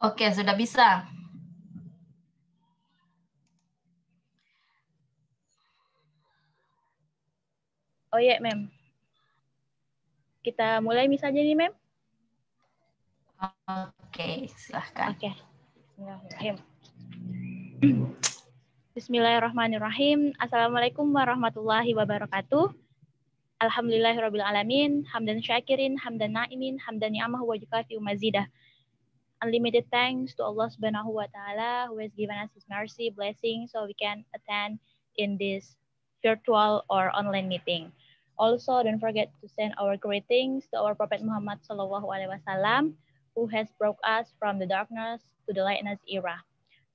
Oke, sudah bisa. Oh iya, Mem. Kita mulai misalnya nih, Mem. Oke, silahkan. Oke. Okay. Bismillahirrahmanirrahim. Assalamualaikum warahmatullahi wabarakatuh. Alhamdulillahirabbil alamin, hamdan syakirin, hamdan naimin, hamdan ni'amah wa yukafi mazidah. Unlimited thanks to Allah Subhanahu wa taala who has given us his mercy, blessing so we can attend in this virtual or online meeting. Also, don't forget to send our greetings to our Prophet Muhammad Sallallahu Alaihi Wasallam, who has brought us from the darkness to the lightness era.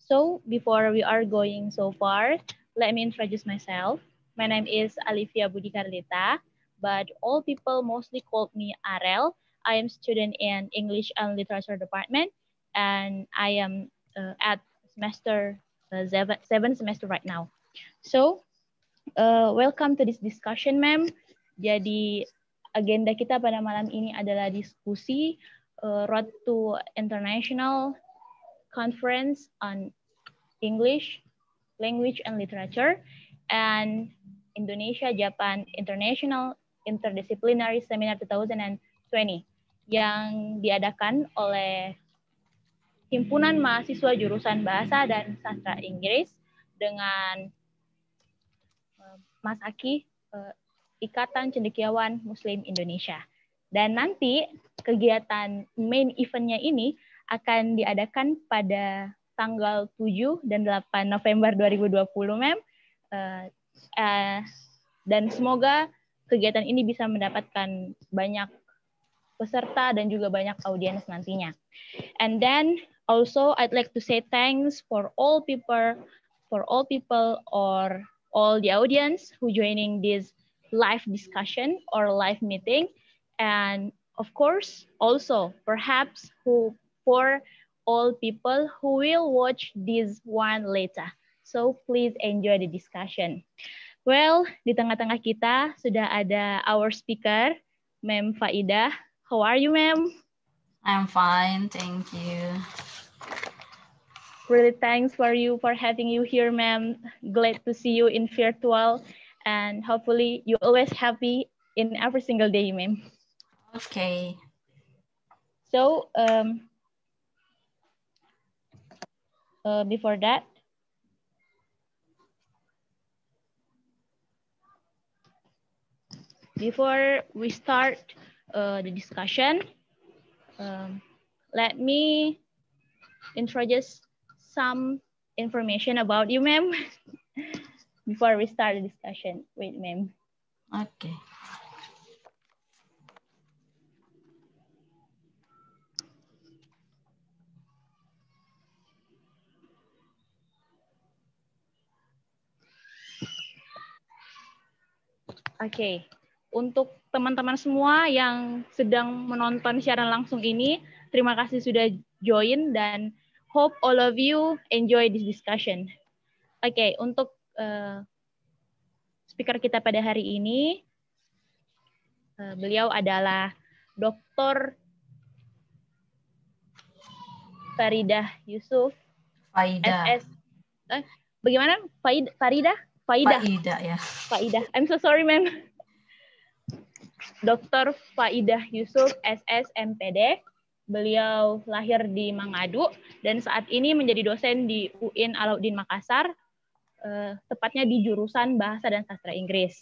So, before we are going so far, let me introduce myself. My name is Alivia Budi Karlita but all people mostly called me Arel. I am student in English and Literature department, and I am uh, at semester uh, seven, seven semester right now. So, uh, welcome to this discussion, ma'am. Jadi, agenda kita pada malam ini adalah diskusi uh, Road to International Conference on English, Language and Literature, and Indonesia-Japan International Interdisciplinary Seminar 2020 yang diadakan oleh Himpunan Mahasiswa Jurusan Bahasa dan Sastra Inggris dengan eh, Mas Aki eh, Ikatan Cendekiawan Muslim Indonesia. Dan nanti kegiatan main eventnya ini akan diadakan pada tanggal 7 dan 8 November 2020, Mem. Eh, dan semoga kegiatan ini bisa mendapatkan banyak peserta dan juga banyak audiens nantinya. And then also I'd like to say thanks for all people for all people or all the audience who joining this live discussion or live meeting and of course also perhaps who for all people who will watch this one later. So please enjoy the discussion. Well, di tengah-tengah kita sudah ada our speaker, Mem Faida. How are you, Mem? I'm fine, thank you. Really thanks for you for having you here, Mem. Glad to see you in virtual, and hopefully you always happy in every single day, Mem. Okay. So um, uh, before that, before we start uh, the discussion, um, let me introduce some information about you, ma'am, before we start the discussion. Wait, ma'am. Okay. Okay, untuk teman-teman semua yang sedang menonton siaran langsung ini, terima kasih sudah join dan hope all of you enjoy this discussion. Oke, okay, untuk uh, speaker kita pada hari ini, uh, beliau adalah Dr. Faridah Yusuf. Faidah. SS, eh, bagaimana? Faidah? Faridah? Faidah. Faidah ya. Faidah. I'm so sorry, ma'am. Dr. Faidah Yusuf SS MPD. Beliau lahir di Mangadu dan saat ini menjadi dosen di UIN Alauddin Makassar, eh, tepatnya di jurusan Bahasa dan Sastra Inggris.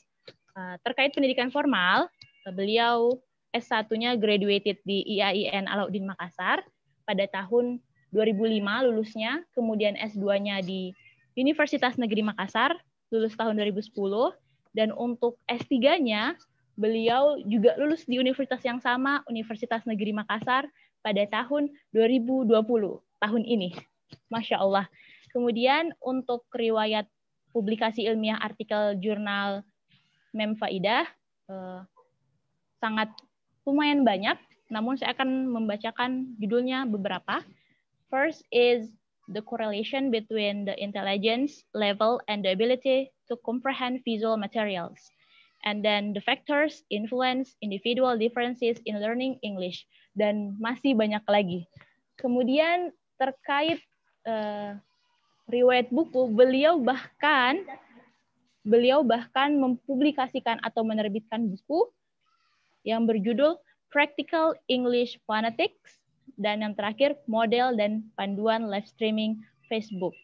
Eh, terkait pendidikan formal, beliau S1-nya graduated di IAIN Alauddin Makassar pada tahun 2005 lulusnya, kemudian S2-nya di Universitas Negeri Makassar, lulus tahun 2010, dan untuk S3-nya Beliau juga lulus di universitas yang sama, Universitas Negeri Makassar, pada tahun 2020, tahun ini. Masya Allah. Kemudian untuk riwayat publikasi ilmiah artikel jurnal Memfaidah, eh, sangat lumayan banyak, namun saya akan membacakan judulnya beberapa. First is the correlation between the intelligence level and the ability to comprehend visual materials and then the factors influence individual differences in learning English dan masih banyak lagi. Kemudian terkait uh, riwayat buku, beliau bahkan beliau bahkan mempublikasikan atau menerbitkan buku yang berjudul Practical English Phonetics dan yang terakhir model dan panduan live streaming Facebook.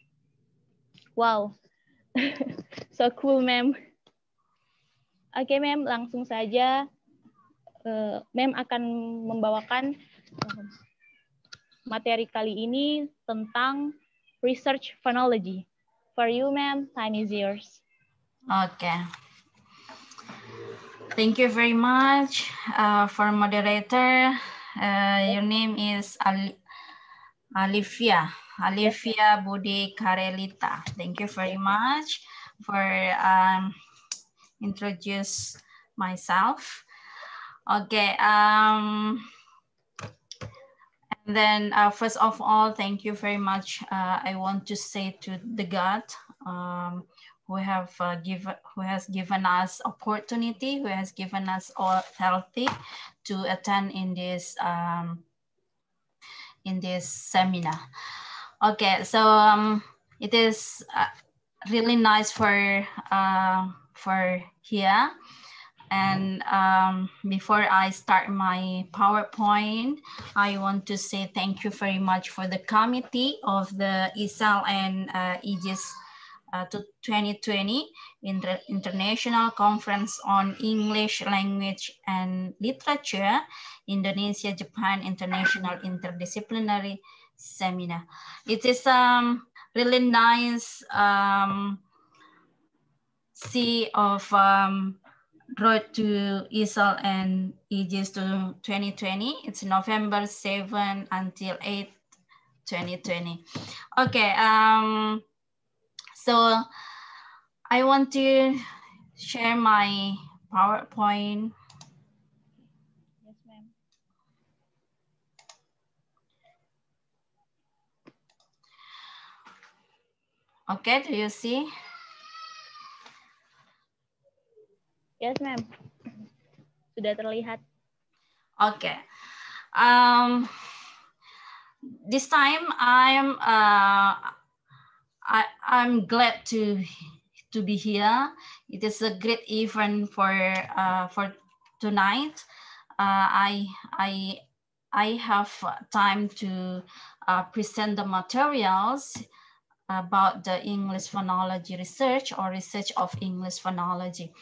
Wow, so cool, ma'am. Oke, Mem, langsung saja eh, Mem akan membawakan materi kali ini tentang research phonology. For you, Mem, time is yours. Okay. Thank you very much uh, for moderator. Uh, your name is Al Alifia, Alifia Budi Karelita. Thank you very much for um, introduce myself. Okay. Um, and then uh, first of all, thank you very much. Uh, I want to say to the God um, who have uh, given who has given us opportunity, who has given us all healthy to attend in this um, in this seminar. Okay, so um, it is uh, really nice for uh, for here. And um, before I start my PowerPoint, I want to say thank you very much for the committee of the ESAL and uh, EGIS uh, to 2020 in the International Conference on English Language and Literature, Indonesia Japan International Interdisciplinary Seminar. It is um, really nice um, See of um, Road to Israel and Egypt to 2020. It's November 7 until 8, 2020. Okay, um, so I want to share my PowerPoint. Yes, ma'am. Okay, do you see? Yes, ma'am. Sudah terlihat. Okay. Um, this time I am uh, I, I'm glad to to be here. It is a great event for uh, for tonight. Uh, I I I have time to uh, present the materials about the English phonology research or research of English phonology.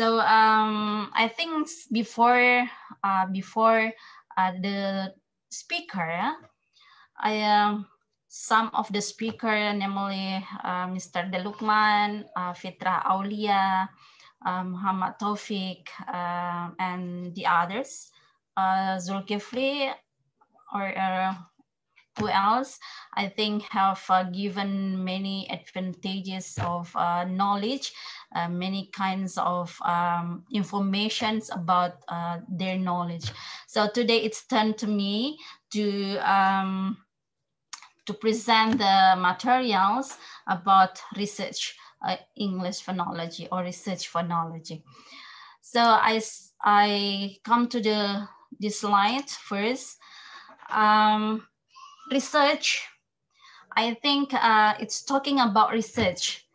So um, I think before uh, before uh, the speaker, I um, some of the speaker, namely uh, Mr. Delukman, uh, Fitra Aulia, um, Muhammad Taufik, uh, and the others, uh, Zulkifli, or uh, who else, I think have uh, given many advantages of uh, knowledge uh, many kinds of um, informations about uh, their knowledge. So today it's turned to me to um, to present the materials about research uh, English phonology or research phonology. So I, I come to the this slide first. Um, research, I think uh, it's talking about research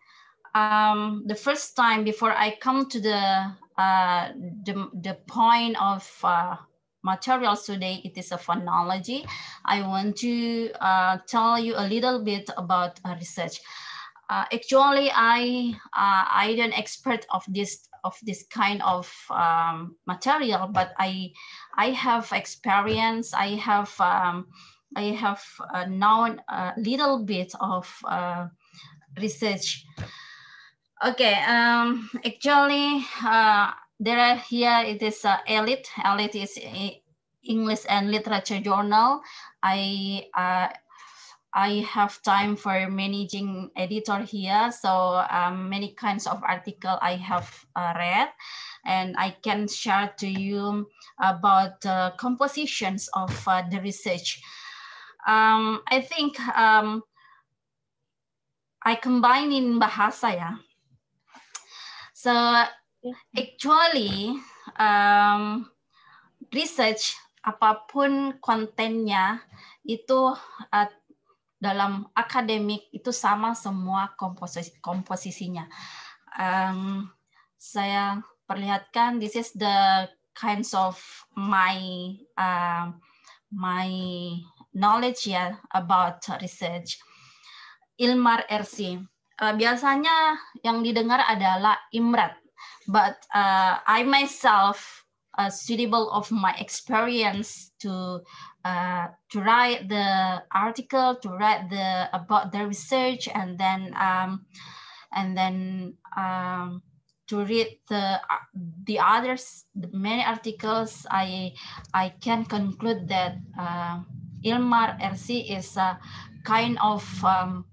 um, the first time before I come to the uh, the, the point of uh, materials today, it is a phonology. I want to uh, tell you a little bit about uh, research. Uh, actually, I uh, I don't expert of this of this kind of um, material, but I I have experience. I have um, I have known a little bit of research. Okay, um, actually, uh, there are here, it is uh, ELITE. ELITE is English and Literature Journal. I, uh, I have time for managing editor here. So um, many kinds of article I have uh, read and I can share to you about uh, compositions of uh, the research. Um, I think um, I combine in bahasa yeah. So actually um, research apapun kontennya itu uh, dalam akademik itu sama semua komposisi komposisinya. Um, saya perlihatkan this is the kinds of my uh, my knowledge ya yeah, about research. Ilmar Ersi uh, biasanya yang didengar adalah imret. But uh, I myself uh, suitable of my experience to uh, to write the article, to write the about the research, and then um, and then um, to read the the others the many articles. I I can conclude that uh, Ilmar RC is a kind of um,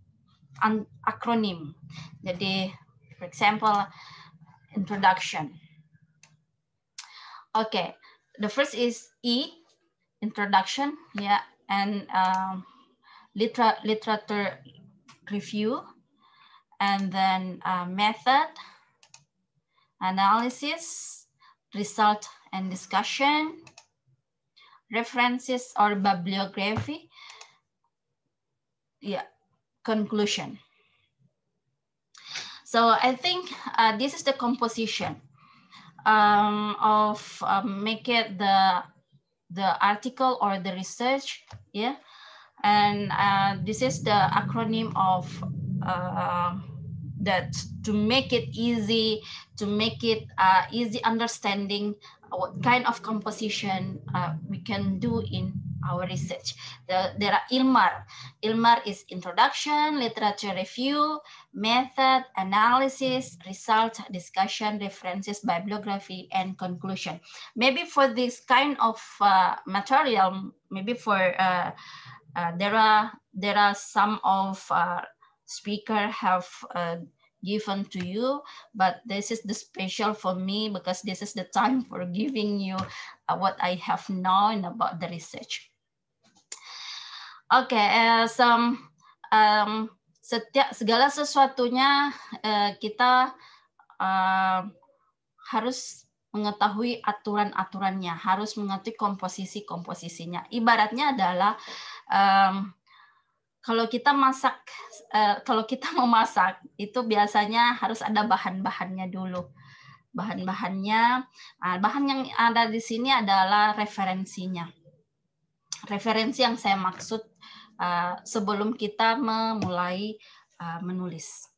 Acronym. Jadi, for example, introduction. Okay, the first is E, introduction, yeah, and um, literature review, and then uh, method, analysis, result and discussion, references or bibliography, yeah, conclusion. So I think uh, this is the composition um, of uh, make it the the article or the research, yeah. And uh, this is the acronym of uh, that to make it easy, to make it uh, easy understanding what kind of composition uh, we can do in our research. The, there are ILMAR. ILMAR is introduction, literature review, method, analysis, result, discussion, references, bibliography, and conclusion. Maybe for this kind of uh, material, maybe for uh, uh, there are there are some of speaker have uh, given to you, but this is the special for me because this is the time for giving you uh, what I have known about the research. Oke, okay, uh, um, setiap segala sesuatunya uh, kita uh, harus mengetahui aturan-aturannya, harus mengetahui komposisi-komposisinya. Ibaratnya adalah um, kalau kita masak, uh, kalau kita mau masak itu biasanya harus ada bahan-bahannya dulu. Bahan-bahannya, nah, bahan yang ada di sini adalah referensinya. Referensi yang saya maksud Eh, sebelum kita memulai uh, menulis.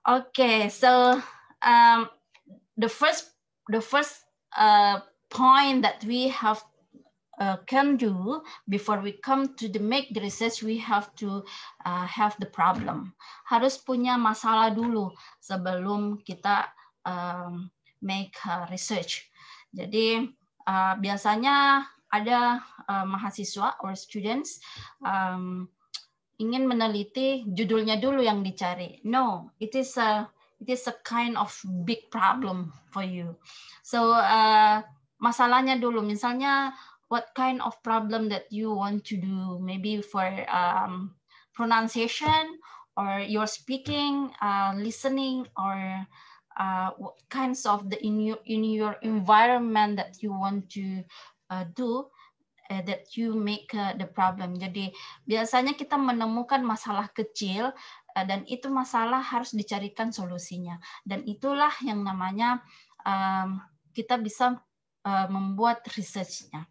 Okay, so um, the first the first uh, point that we have uh, can do before we come to the make the research we have to uh, have the problem harus punya masalah dulu sebelum kita um, make uh, research jadi uh, biasanya ada uh, mahasiswa or students um, ingin meneliti judulnya dulu yang dicari. No, it is a it is a kind of big problem for you. So uh, masalahnya dulu, misalnya what kind of problem that you want to do, maybe for um, pronunciation or your speaking, uh, listening, or uh, what kinds of the in your in your environment that you want to uh, do uh, that you make uh, the problem. Jadi biasanya kita menemukan masalah kecil uh, dan itu masalah harus dicarikan solusinya. Dan itulah yang namanya um, kita bisa uh, membuat researchnya.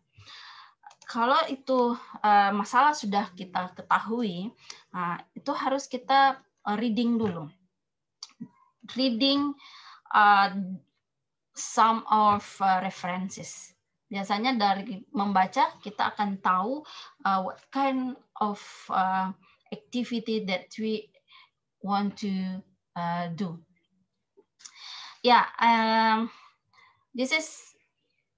Kalau itu uh, masalah sudah kita ketahui, uh, itu harus kita uh, reading dulu. Reading uh, some of uh, references Biasanya dari membaca kita akan tahu uh, what kind of uh, activity that we want to uh, do. Yeah, um, this is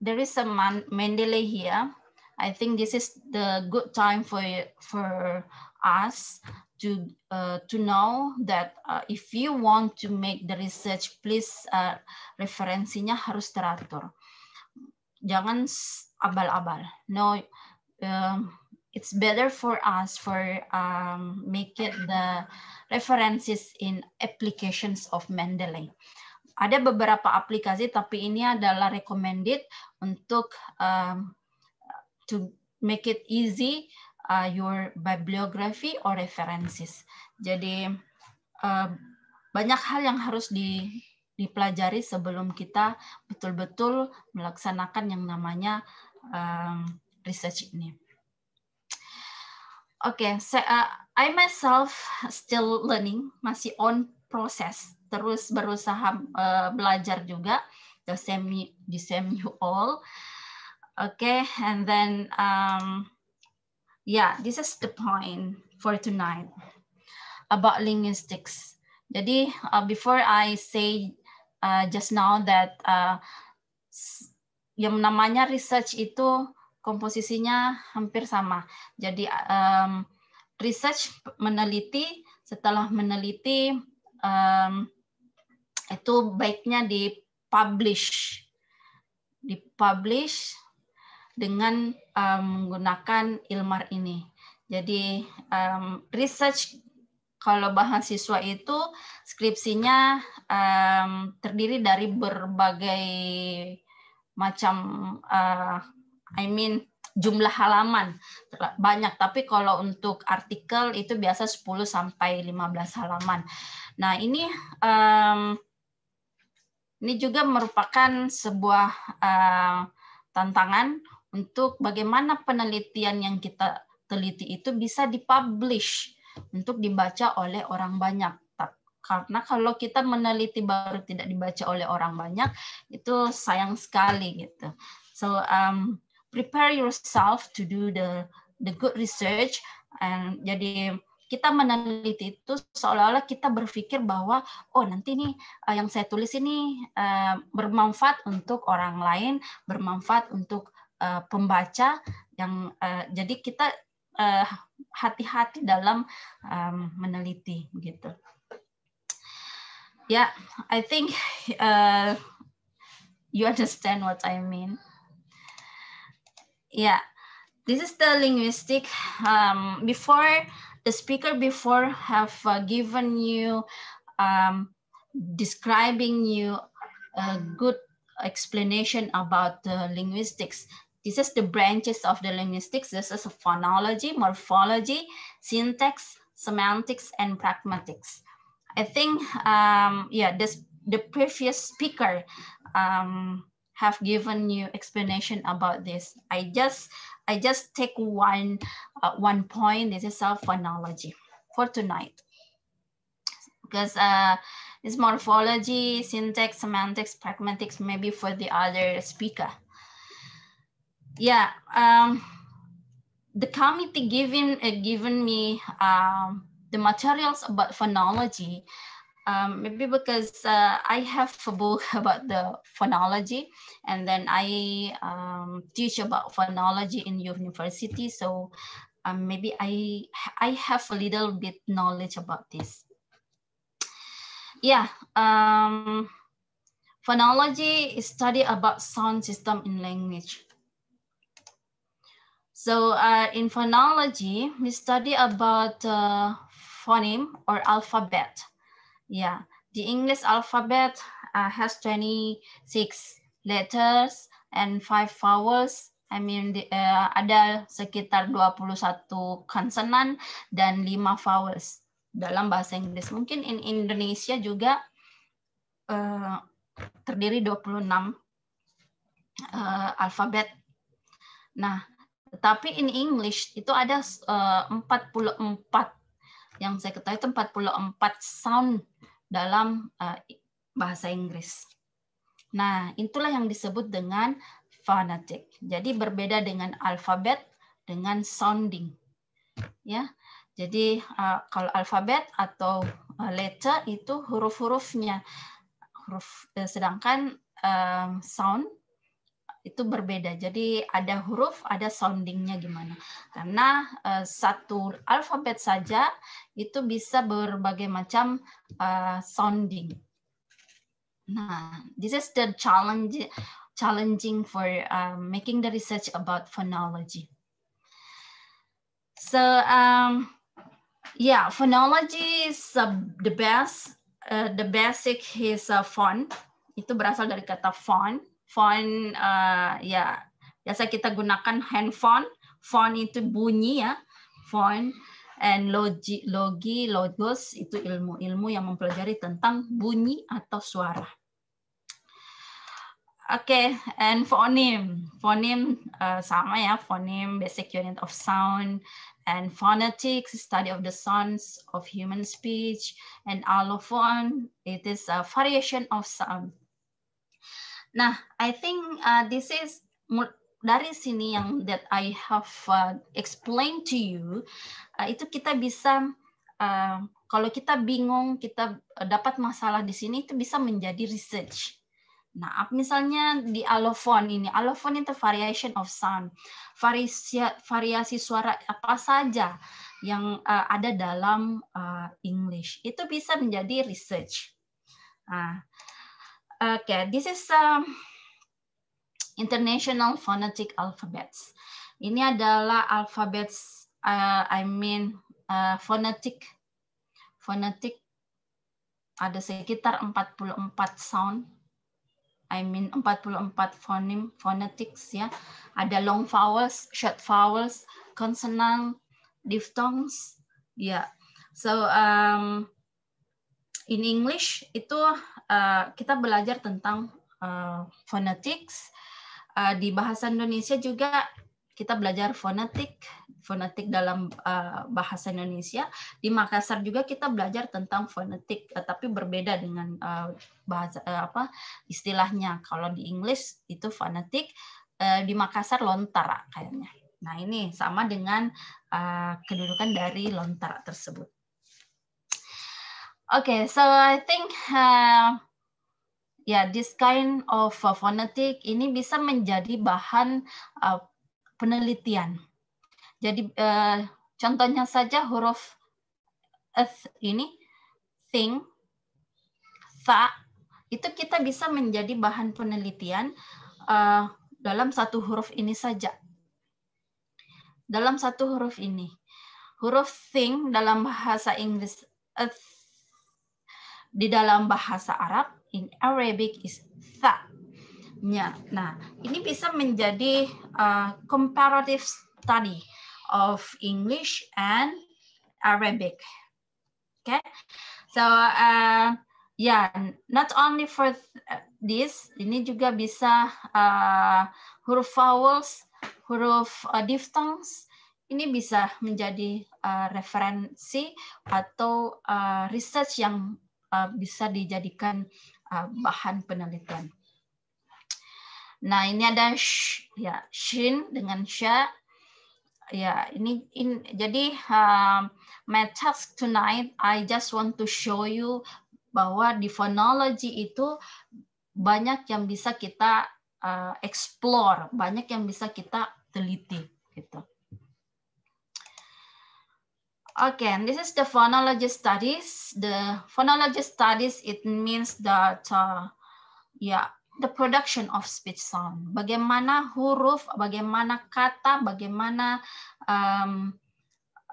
there is a man, Mendeley here. I think this is the good time for for us to uh, to know that uh, if you want to make the research, please uh, referensinya harus teratur jangan abal-abal. No, um, it's better for us for um, make it the references in applications of Mendeley. Ada beberapa aplikasi, tapi ini adalah recommended untuk um, to make it easy uh, your bibliography or references. Jadi uh, banyak hal yang harus di, dipelajari sebelum kita betul-betul melaksanakan yang namanya um, research ini. Oke, okay, so, uh, I myself still learning, masih on process, terus berusaha uh, belajar juga. The same, the same you all. Oke, okay, and then um, yeah, this is the point for tonight about linguistics. Jadi uh, before I say Uh, just now that uh, yang namanya research itu komposisinya hampir sama. Jadi um, research meneliti setelah meneliti um, itu baiknya dipublish dipublish dengan um, menggunakan Ilmar ini. Jadi um, research kalau bahan siswa itu skripsinya um, terdiri dari berbagai macam uh, I mean jumlah halaman banyak tapi kalau untuk artikel itu biasa 10 sampai 15 halaman. Nah, ini um, ini juga merupakan sebuah uh, tantangan untuk bagaimana penelitian yang kita teliti itu bisa dipublish untuk dibaca oleh orang banyak. Karena kalau kita meneliti baru tidak dibaca oleh orang banyak, itu sayang sekali gitu. So um, prepare yourself to do the the good research. And jadi kita meneliti itu seolah-olah kita berpikir bahwa oh nanti nih uh, yang saya tulis ini uh, bermanfaat untuk orang lain, bermanfaat untuk uh, pembaca yang jadi kita Eh, hati-hati uh, dalam um, meneliti gitu. Yeah, I think uh, you understand what I mean. Yeah, this is the linguistic. Um, before the speaker before have uh, given you um, describing you a good explanation about the linguistics. This is the branches of the linguistics. This is phonology, morphology, syntax, semantics, and pragmatics. I think, um, yeah, this the previous speaker um, have given you explanation about this. I just I just take one uh, one point. This is our phonology for tonight because uh, it's morphology, syntax, semantics, pragmatics, maybe for the other speaker yeah, um, the committee given uh, given me um, the materials about phonology, um, maybe because uh, I have a book about the phonology, and then I um, teach about phonology in university. So um, maybe I I have a little bit knowledge about this. Yeah. Um, Phonology is study about sound system in language. So uh, in phonology, we study about uh, phoneme or alphabet. Yeah, the English alphabet uh, has 26 letters and five vowels. I mean, the, uh, ada sekitar 21 konsonan dan 5 vowels dalam bahasa Inggris. Mungkin in Indonesia juga uh, terdiri 26 uh, alfabet. Nah, tetapi in English itu ada eh, uh, 44 yang saya ketahui itu 44 sound dalam uh, bahasa Inggris. Nah, itulah yang disebut dengan phonetic. Jadi berbeda dengan alfabet dengan sounding. Ya. Jadi uh, kalau alfabet atau letter itu huruf-hurufnya. Huruf sedangkan um, sound itu berbeda. Jadi ada huruf, ada soundingnya gimana. Karena uh, satu alfabet saja itu bisa berbagai macam uh, sounding. Nah, this is the challenge challenging for uh, making the research about phonology. So um, yeah, phonology is uh, the best. Uh, the basic is uh, font. Itu berasal dari kata font font uh, ya biasa kita gunakan handphone Phone itu bunyi ya Phone and logi logi logos itu ilmu-ilmu yang mempelajari tentang bunyi atau suara Oke, okay, and phonem. Phonem uh, eh, sama ya, phonem, basic unit of sound, and phonetics, study of the sounds of human speech, and allophone, it is a variation of sound. Nah, I think uh, this is dari sini yang that I have uh, explained to you, uh, itu kita bisa uh, kalau kita bingung, kita uh, dapat masalah di sini itu bisa menjadi research. Nah, misalnya di alofon ini, alofon itu variation of sound. Variasi, variasi suara apa saja yang uh, ada dalam uh, English. Itu bisa menjadi research. Nah, Okay, this is um, International Phonetic Alphabets. Ini adalah alfabet, uh, I mean uh, phonetic, phonetic ada sekitar 44 sound. I mean 44 fonim, phonetics ya. Ada long vowels, short vowels, consonant, diphthongs. Ya. Yeah. So um, in English itu Eh, kita belajar tentang uh, phonetics uh, di bahasa Indonesia juga kita belajar fonetik fonetik dalam uh, bahasa Indonesia di Makassar juga kita belajar tentang fonetik uh, tapi berbeda dengan uh, bahasa uh, apa istilahnya kalau di Inggris itu fonetik uh, di Makassar lontara kayaknya nah ini sama dengan uh, kedudukan dari lontara tersebut Okay, so I think uh, ya yeah, this kind of uh, phonetic ini bisa menjadi bahan uh, penelitian. Jadi uh, contohnya saja huruf th ini thing tha itu kita bisa menjadi bahan penelitian uh, dalam satu huruf ini saja. Dalam satu huruf ini. Huruf thing dalam bahasa Inggris a di dalam bahasa Arab in Arabic is tha nya. Nah, ini bisa menjadi uh, comparative study of English and Arabic. Okay, so uh, ya, yeah, not only for this, ini juga bisa uh, huruf vowels, huruf uh, diphthongs, ini bisa menjadi uh, referensi atau uh, research yang Uh, bisa dijadikan uh, bahan penelitian. Nah, ini ada sh, ya shin dengan sha. Ya, ini in, jadi uh, my task tonight I just want to show you bahwa di phonology itu banyak yang bisa kita uh, explore, banyak yang bisa kita teliti gitu. Oke, this is the phonology studies. The phonology studies, it means that, uh, yeah, the production of speech sound. Bagaimana huruf, bagaimana kata, bagaimana um,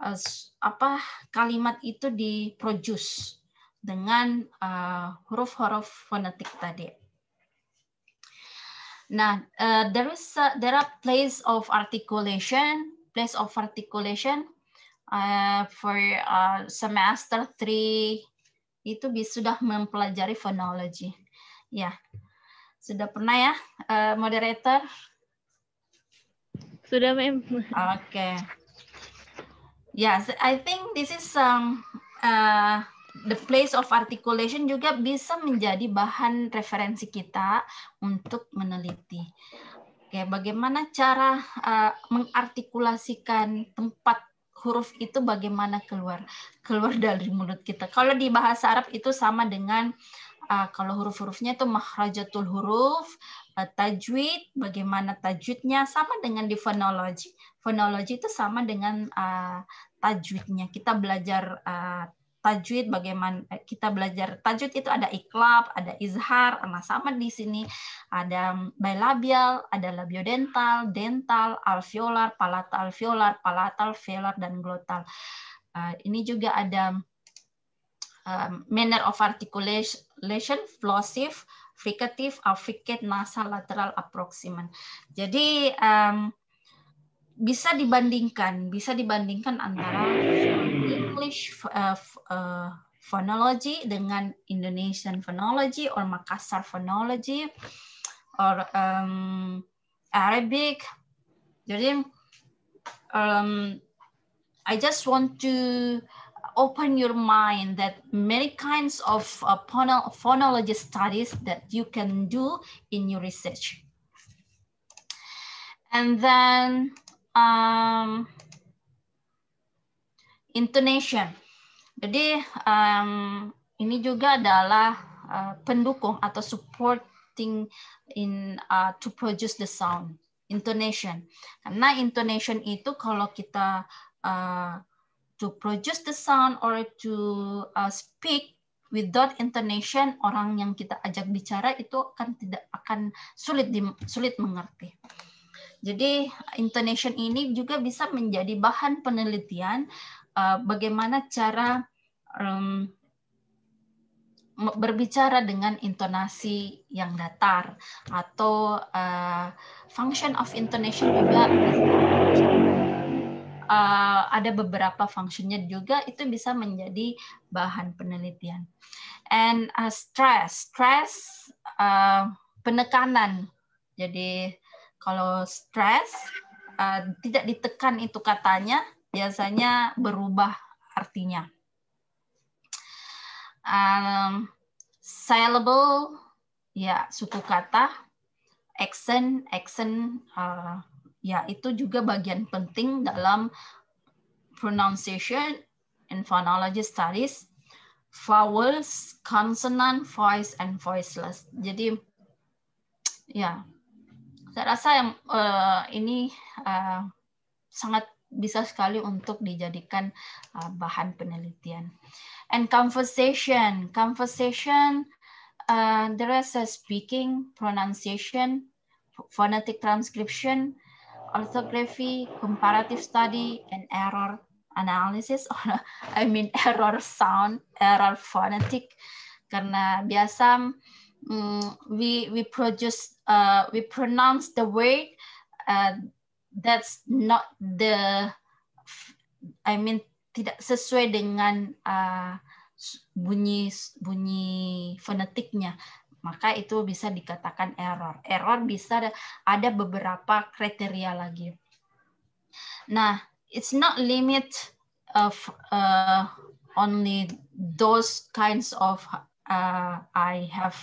uh, apa kalimat itu diproduce dengan uh, huruf-huruf uh, fonetik tadi. Nah, uh, there is a, there are place of articulation, place of articulation Eh, for uh, semester three itu bisa sudah mempelajari phonology. Ya. Sudah pernah ya, uh, moderator? Sudah, Mem. Oke. Okay. Ya, yes, I think this is um, uh, the place of articulation juga bisa menjadi bahan referensi kita untuk meneliti. Oke, okay, bagaimana cara uh, mengartikulasikan tempat huruf itu bagaimana keluar keluar dari mulut kita. Kalau di bahasa Arab itu sama dengan uh, kalau huruf-hurufnya itu mahrajatul huruf, uh, tajwid, bagaimana tajwidnya sama dengan di fonologi. Fonologi itu sama dengan uh, tajwidnya. Kita belajar uh, tajwid bagaimana eh, kita belajar tajwid itu ada iklab, ada izhar, sama sama di sini ada mm, bilabial, ada labiodental, dental, alveolar, palatal alveolar, palatal velar dan glotal. Uh, ini juga ada um, manner of articulation, plosive, fricative, affricate, nasal, lateral, approximant. Jadi um, bisa dibandingkan, bisa dibandingkan antara English uh, uh, phonology dengan Indonesian phonology or Makassar phonology or um, Arabic. Jadi, um, I just want to open your mind that many kinds of uh, phonology studies that you can do in your research. And then um, intonation. Jadi um, ini juga adalah uh, pendukung atau supporting in uh, to produce the sound intonation. Karena intonation itu kalau kita uh, to produce the sound or to uh, speak without intonation orang yang kita ajak bicara itu akan tidak akan sulit di, sulit mengerti. Jadi intonation ini juga bisa menjadi bahan penelitian uh, bagaimana cara um, berbicara dengan intonasi yang datar atau uh, function of intonation juga uh, ada beberapa fungsinya juga itu bisa menjadi bahan penelitian and uh, stress stress uh, penekanan jadi kalau stres uh, tidak ditekan itu katanya, biasanya berubah artinya. Um, syllable ya suku kata, accent, accent uh, ya itu juga bagian penting dalam pronunciation and phonology studies, vowels, consonant, voice, and voiceless. Jadi ya saya rasa yang uh, ini uh, sangat bisa sekali untuk dijadikan uh, bahan penelitian. And conversation, conversation, uh, there is a speaking, pronunciation, phonetic transcription, orthography, comparative study, and error analysis, or oh, I mean error sound, error phonetic, karena biasa um, we we produce uh, we pronounce the word uh, that's not the I mean tidak sesuai dengan uh, bunyi bunyi fonetiknya maka itu bisa dikatakan error. Error bisa ada, ada beberapa kriteria lagi. Nah, it's not limit of uh, only those kinds of uh, I have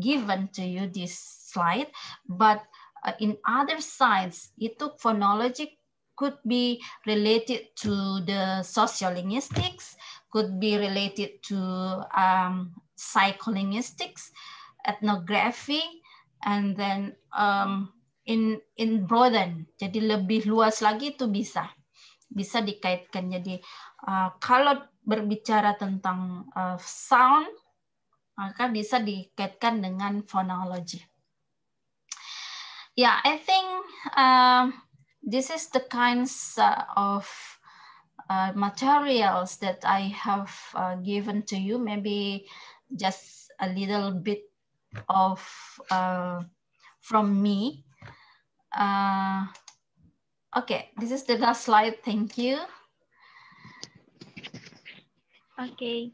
given to you this slide, but uh, in other sides, itu phonology could be related to the sociolinguistics, could be related to um, psycholinguistics, ethnography, and then um, in in broaden, jadi lebih luas lagi itu bisa bisa dikaitkan. Jadi uh, kalau berbicara tentang uh, sound maka bisa dikaitkan dengan phonology. Yeah, I think um, this is the kinds uh, of uh, materials that I have uh, given to you. Maybe just a little bit of uh, from me. Uh, okay, this is the last slide. Thank you. Okay.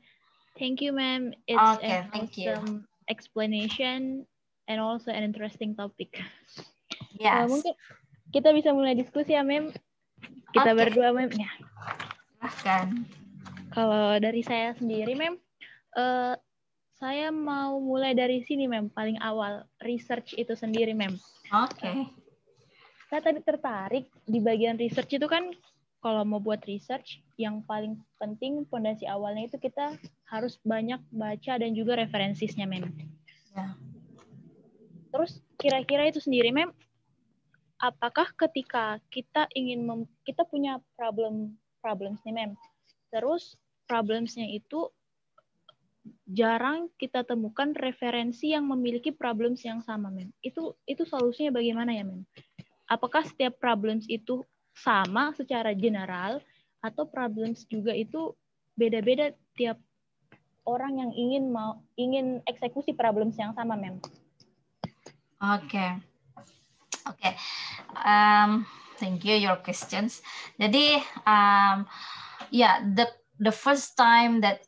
Thank you, ma'am. It's okay, an thank awesome you. explanation and also an interesting topic. Yes. Uh, mungkin kita bisa mulai diskusi ya, ma'am. Kita okay. berdua, ma'am. Ya. Silahkan. Kalau dari saya sendiri, ma'am, uh, saya mau mulai dari sini, ma'am, paling awal research itu sendiri, ma'am. Oke. Okay. Saya tadi tertarik di bagian research itu kan kalau mau buat research yang paling penting pondasi awalnya itu kita harus banyak baca dan juga referensinya mem. Ya. Terus kira-kira itu sendiri mem apakah ketika kita ingin mem, kita punya problem problems nih mem. Terus problemsnya itu jarang kita temukan referensi yang memiliki problems yang sama mem. Itu itu solusinya bagaimana ya mem? Apakah setiap problems itu sama secara general atau problems juga itu beda-beda tiap orang yang ingin mau ingin eksekusi problems yang sama, mem. Oke, okay. oke, okay. um, thank you your questions. Jadi, um, ya yeah, the the first time that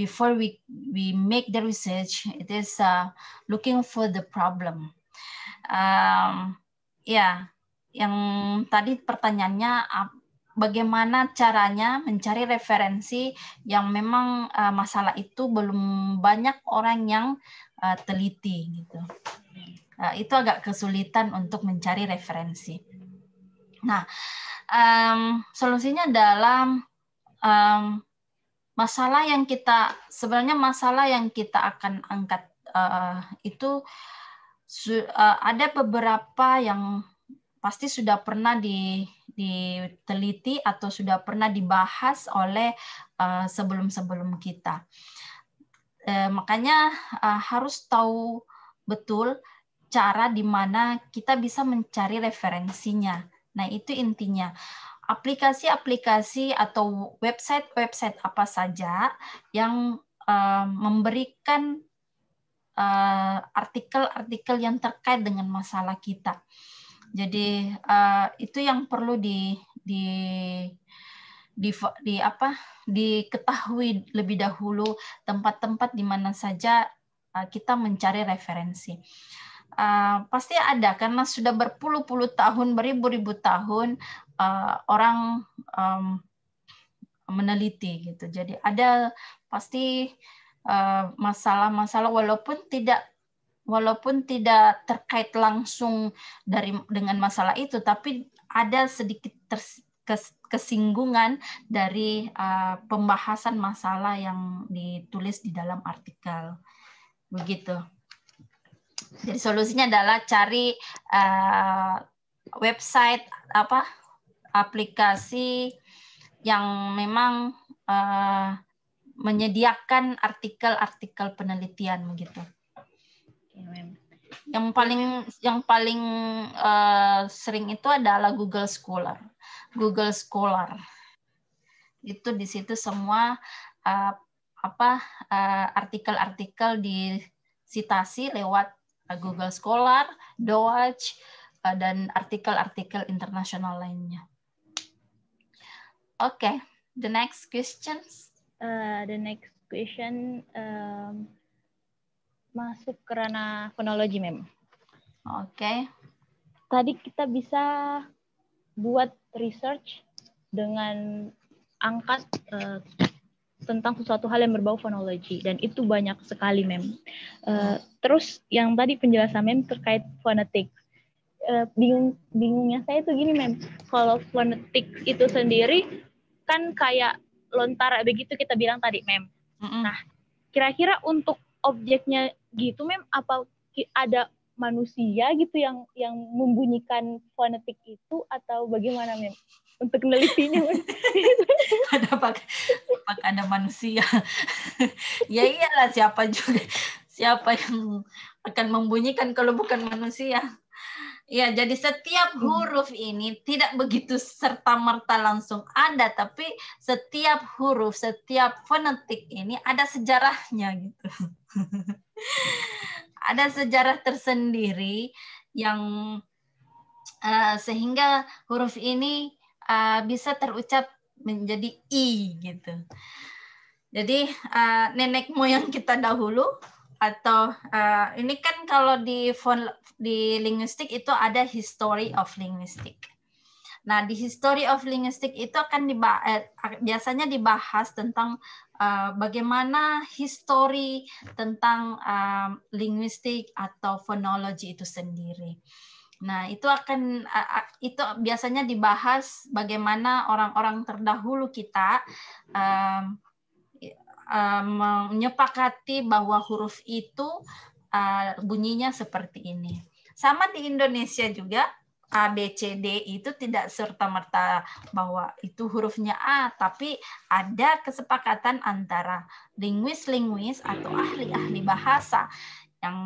before we we make the research, it is uh, looking for the problem. Um, yeah, yang tadi pertanyaannya bagaimana caranya mencari referensi yang memang eh, masalah itu belum banyak orang yang eh, teliti gitu. Eh, itu agak kesulitan untuk mencari referensi. Nah, um, solusinya dalam um, masalah yang kita sebenarnya masalah yang kita akan angkat uh, itu su, uh, ada beberapa yang pasti sudah pernah di, diteliti atau sudah pernah dibahas oleh sebelum eh, sebelum-sebelum kita. Eh, makanya uh, harus tahu betul cara di mana kita bisa mencari referensinya. Nah, itu intinya. Aplikasi-aplikasi atau website-website apa saja yang uh, memberikan artikel-artikel yang terkait dengan masalah kita. Jadi uh, itu yang perlu di di di, di apa diketahui lebih dahulu tempat-tempat di mana saja uh, kita mencari referensi. Uh, pasti ada karena sudah berpuluh-puluh tahun beribu-ribu tahun uh, orang um, meneliti gitu jadi ada pasti masalah-masalah uh, masalah -masalah, walaupun tidak walaupun tidak terkait langsung dari dengan masalah itu tapi ada sedikit kes, kesinggungan dari uh, pembahasan masalah yang ditulis di dalam artikel begitu jadi solusinya adalah cari uh, website apa aplikasi yang memang uh, menyediakan artikel-artikel penelitian begitu Iya, yang paling yang paling uh, sering itu adalah Google Scholar. Google Scholar itu di situ semua uh, apa eh, artikel-artikel uh, disitasi lewat Google Scholar, Doaj uh, dan artikel-artikel internasional lainnya. Oke, okay, the next questions. Uh, the next question masuk ke ranah fonologi mem. Oke. Okay. Tadi kita bisa buat research dengan angkat uh, tentang sesuatu hal yang berbau fonologi dan itu banyak sekali mem. Uh, terus yang tadi penjelasan mem terkait fonetik. Uh, eh, bingung bingungnya saya itu gini mem. Kalau fonetik itu sendiri kan kayak lontara begitu kita bilang tadi mem. Mm -hmm. Nah, kira-kira untuk objeknya gitu mem apa ada manusia gitu yang yang membunyikan fonetik itu atau bagaimana mem untuk menelitinya ada apa apakah ada manusia ya iyalah siapa juga siapa yang akan membunyikan kalau bukan manusia ya jadi setiap hmm. huruf ini tidak begitu serta merta langsung ada tapi setiap huruf setiap fonetik ini ada sejarahnya gitu ada sejarah tersendiri yang uh, sehingga huruf ini uh, bisa terucap menjadi i gitu. Jadi uh, nenek moyang kita dahulu atau uh, ini kan kalau di di linguistik itu ada history of linguistik. Nah, di History of Linguistics itu akan dibahas, eh, biasanya dibahas tentang uh, bagaimana history tentang uh, linguistik atau fonologi itu sendiri. Nah, itu akan uh, itu biasanya dibahas bagaimana orang-orang terdahulu kita uh, menyepakati bahwa huruf itu uh, bunyinya seperti ini. Sama di Indonesia juga A, B, C, D itu tidak serta-merta bahwa itu hurufnya A, tapi ada kesepakatan antara linguis-linguis atau ahli-ahli bahasa yang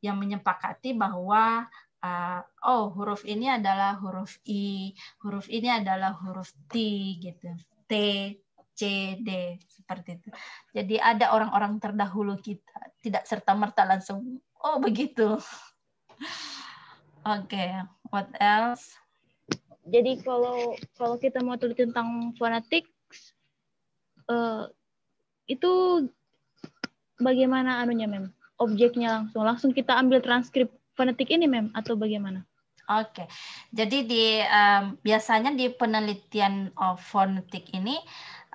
yang menyepakati bahwa uh, oh huruf ini adalah huruf I, huruf ini adalah huruf T gitu. T, C, D seperti itu. Jadi ada orang-orang terdahulu kita tidak serta-merta langsung oh begitu. Oke, okay. what else? Jadi kalau kalau kita mau tulis tentang fonetik, uh, eh, itu bagaimana anunya mem? Objeknya langsung, langsung kita ambil transkrip fonetik ini mem atau bagaimana? Oke, okay. jadi di um, biasanya di penelitian of fonetik ini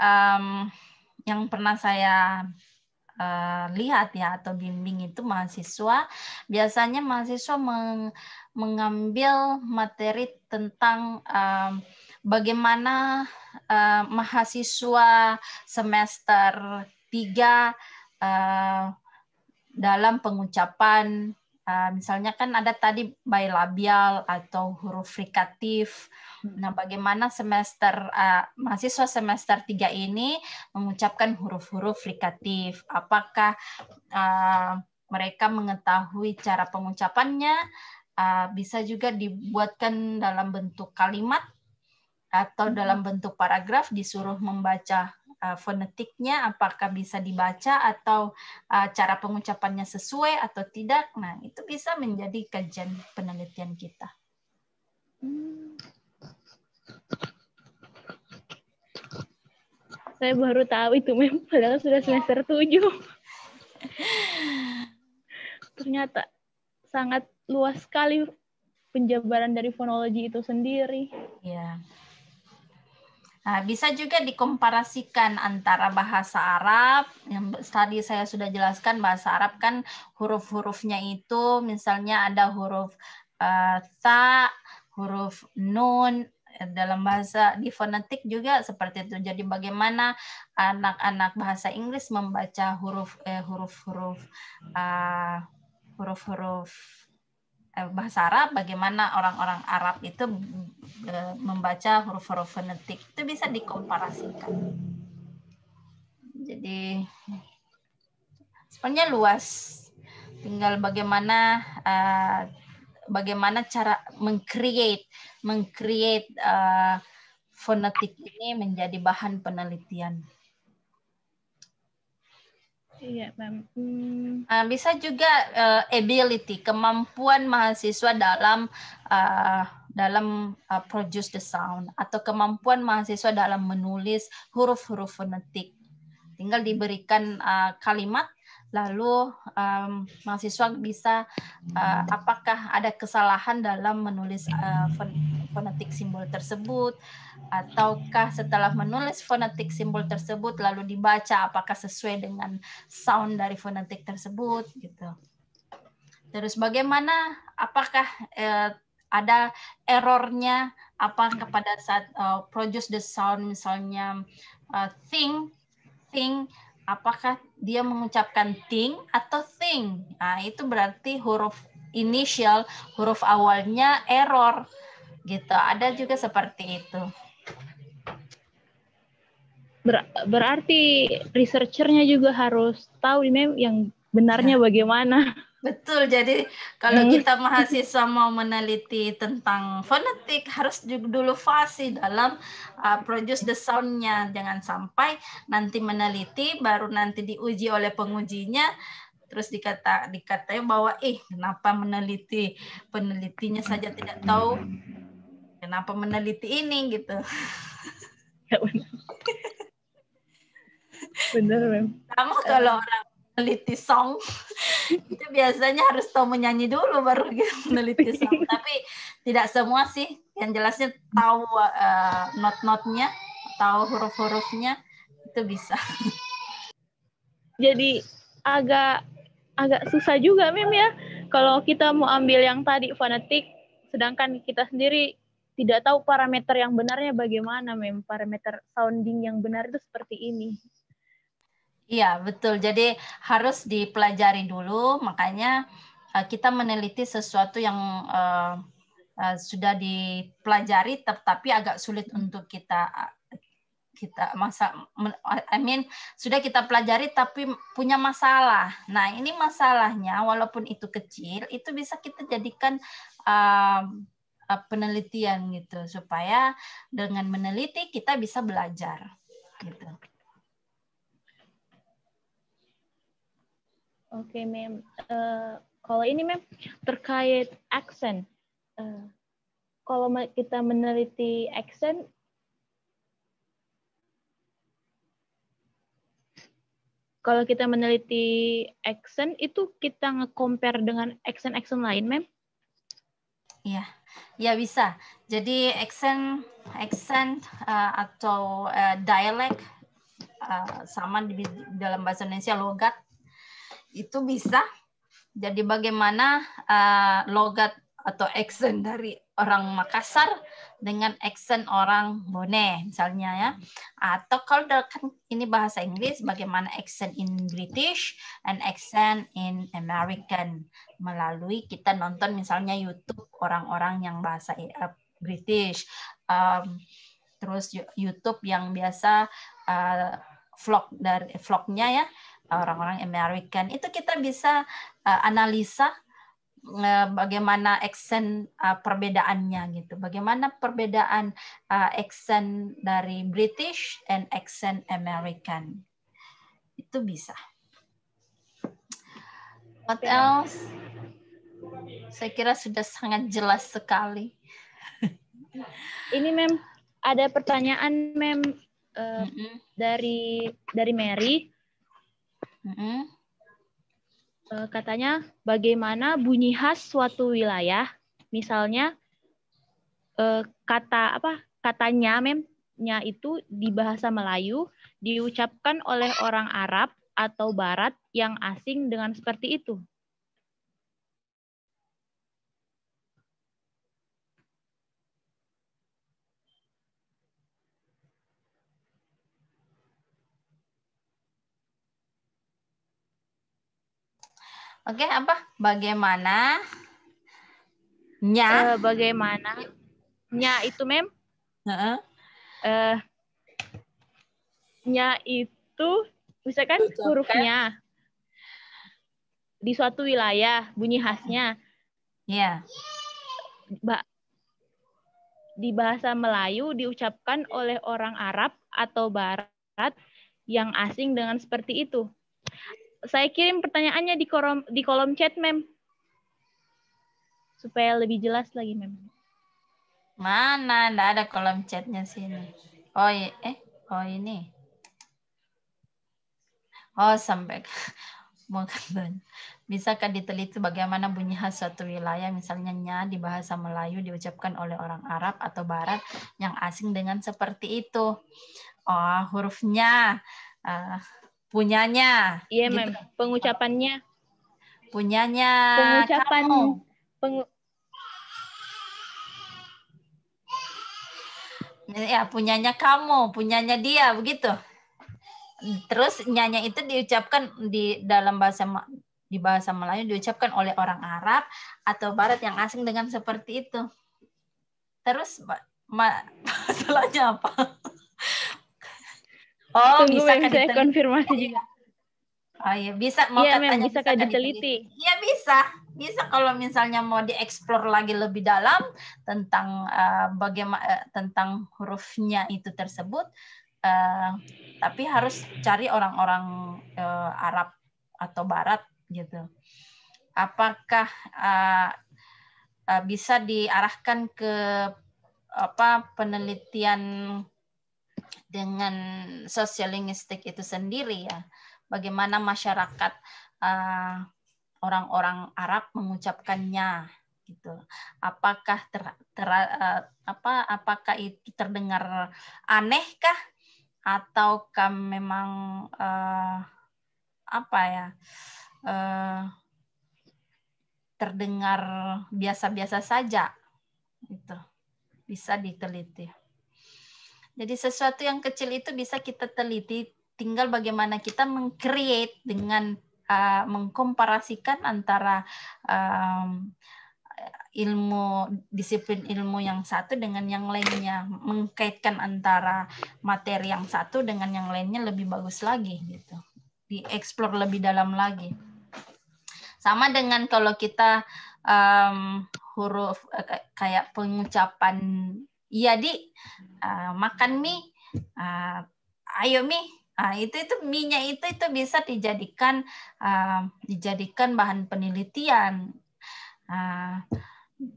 um, yang pernah saya Eh, lihat ya atau bimbing itu mahasiswa biasanya mahasiswa meng, mengambil materi tentang um, bagaimana uh, mahasiswa semester tiga uh, dalam pengucapan Eh, misalnya kan ada tadi bilabial atau huruf frikatif. Hmm. Nah, bagaimana semester uh, mahasiswa semester 3 ini mengucapkan huruf-huruf frikatif? Apakah uh, mereka mengetahui cara pengucapannya? Uh, bisa juga dibuatkan dalam bentuk kalimat atau hmm. dalam bentuk paragraf disuruh membaca uh, fonetiknya apakah bisa dibaca atau uh, cara pengucapannya sesuai atau tidak. Nah, itu bisa menjadi kajian penelitian kita. Hmm. Saya baru tahu itu memang padahal sudah semester 7. Ternyata sangat luas sekali penjabaran dari fonologi itu sendiri. Iya. Nah, bisa juga dikomparasikan antara bahasa Arab yang tadi saya sudah jelaskan bahasa Arab kan huruf-hurufnya itu misalnya ada huruf uh, ta, huruf nun eh, dalam bahasa di fonetik juga seperti itu. Jadi bagaimana anak-anak bahasa Inggris membaca huruf eh, huruf-huruf uh, huruf-huruf Eh, bahasa Arab, bagaimana orang-orang Arab itu eh, membaca huruf-huruf fonetik itu bisa dikomparasikan. Jadi sebenarnya luas, tinggal bagaimana eh, bagaimana cara mengcreate mengcreate uh, fonetik ini menjadi bahan penelitian. Iya, Pam. Hmm. Uh, bisa juga uh, ability, kemampuan mahasiswa dalam uh, dalam uh, produce the sound atau kemampuan mahasiswa dalam menulis huruf-huruf fonetik. Tinggal diberikan uh, kalimat lalu um, mahasiswa bisa uh, apakah ada kesalahan dalam menulis uh, fonetik simbol tersebut ataukah setelah menulis fonetik simbol tersebut lalu dibaca apakah sesuai dengan sound dari fonetik tersebut gitu terus bagaimana apakah uh, ada errornya apa kepada saat uh, produce the sound misalnya uh, thing thing apakah dia mengucapkan thing atau thing. Nah, itu berarti huruf initial, huruf awalnya error. Gitu. Ada juga seperti itu. Ber berarti researchernya juga harus tahu memang. yang benarnya nah. bagaimana. Betul. Jadi kalau hmm. kita mahasiswa mau meneliti tentang fonetik harus juga dulu fasih dalam uh, produce the soundnya. Jangan sampai nanti meneliti baru nanti diuji oleh pengujinya terus dikata dikatanya bahwa eh kenapa meneliti penelitinya saja tidak tahu kenapa meneliti ini gitu. benar. benar mem. Kamu kalau eh. orang meneliti song itu biasanya harus tahu menyanyi dulu baru gitu meneliti song tapi tidak semua sih yang jelasnya tahu uh, not-notnya tahu huruf-hurufnya itu bisa jadi agak agak susah juga mem ya kalau kita mau ambil yang tadi fanatik sedangkan kita sendiri tidak tahu parameter yang benarnya bagaimana mem parameter sounding yang benar itu seperti ini Iya, betul. Jadi harus dipelajari dulu, makanya eh, kita meneliti sesuatu yang uh, uh, sudah dipelajari tetapi agak sulit hmm. untuk kita kita masa I mean sudah kita pelajari tapi punya masalah. Nah, ini masalahnya walaupun itu kecil itu bisa kita jadikan uh, penelitian gitu supaya dengan meneliti kita bisa belajar gitu. Oke, okay, mem. Uh, eh, kalau ini mem terkait aksen. Uh, kalau kita meneliti aksen, kalau kita meneliti aksen itu kita nge-compare dengan aksen-aksen lain, Mem? Iya. Ya bisa. Jadi aksen aksen uh, atau uh, dialek uh, sama di dalam bahasa Indonesia logat itu bisa jadi bagaimana uh, logat atau accent dari orang Makassar dengan accent orang Bone misalnya ya. Atau kalau kan ini bahasa Inggris bagaimana accent in British and accent in American melalui kita nonton misalnya YouTube orang-orang yang bahasa eh, British. Um, terus YouTube yang biasa uh, vlog dari vlognya ya orang-orang American itu kita bisa uh, analisa eh, bagaimana accent uh, eh, perbedaannya gitu. Bagaimana perbedaan uh, dari British and accent American. Itu bisa. What else? Saya kira sudah sangat jelas sekali. Ini Mem, ada pertanyaan Mem uh, mm -hmm. dari dari Mary. Mm-hmm. Katanya bagaimana bunyi khas suatu wilayah, misalnya eh, kata apa katanya memnya itu di bahasa Melayu diucapkan oleh orang Arab atau Barat yang asing dengan seperti itu. Oke, okay, apa? Bagaimana? Nya. Uh, bagaimana? Nya itu mem? Uh -uh. uh, nya itu misalkan Ucapkan. hurufnya di suatu wilayah bunyi khasnya. Iya. Yeah. di bahasa Melayu diucapkan oleh orang Arab atau Barat yang asing dengan seperti itu saya kirim pertanyaannya di kolom di kolom chat, Mem. Supaya lebih jelas lagi, Mem. Mana? tidak ada kolom chatnya sini. Oh, iya. eh, oh ini. Oh, sampai mau Bisakah diteliti bagaimana bunyi khas suatu wilayah, misalnya nya di bahasa Melayu diucapkan oleh orang Arab atau Barat yang asing dengan seperti itu? Oh, hurufnya uh, punyanya. Iya, gitu. Mem. Pengucapannya. Punyanya. Pengucapan kamu. Pengu ya punyanya kamu, punyanya dia begitu. Terus nyanya itu diucapkan di dalam bahasa di bahasa Melayu diucapkan oleh orang Arab atau barat yang asing dengan seperti itu. Terus ma, masalahnya apa? Oh, Tunggu bisa saya konfirmasi juga. Oh iya, bisa mau ya, katanya bisa, bisa diteliti. Iya bisa, bisa kalau misalnya mau dieksplor lagi lebih dalam tentang uh, eh, bagaimana uh, eh, tentang hurufnya itu tersebut, uh, tapi harus cari orang-orang uh, Arab atau Barat gitu. Apakah uh, bisa diarahkan ke apa penelitian dengan sosialistik itu sendiri ya bagaimana masyarakat eh, orang-orang uh, Arab mengucapkannya gitu apakah ter, ter, uh, apa apakah itu terdengar anehkah ataukah memang uh, apa ya uh, terdengar biasa-biasa saja itu bisa diteliti. Jadi sesuatu yang kecil itu bisa kita teliti, tinggal bagaimana kita mengcreate dengan uh, mengkomparasikan antara um, ilmu disiplin ilmu yang satu dengan yang lainnya, mengkaitkan antara materi yang satu dengan yang lainnya lebih bagus lagi gitu, dieksplor lebih dalam lagi. Sama dengan kalau kita um, huruf eh, kayak pengucapan iya di uh, makan mie uh, ayo mie Nah, itu itu minyak itu itu bisa dijadikan uh, dijadikan bahan penelitian. Uh,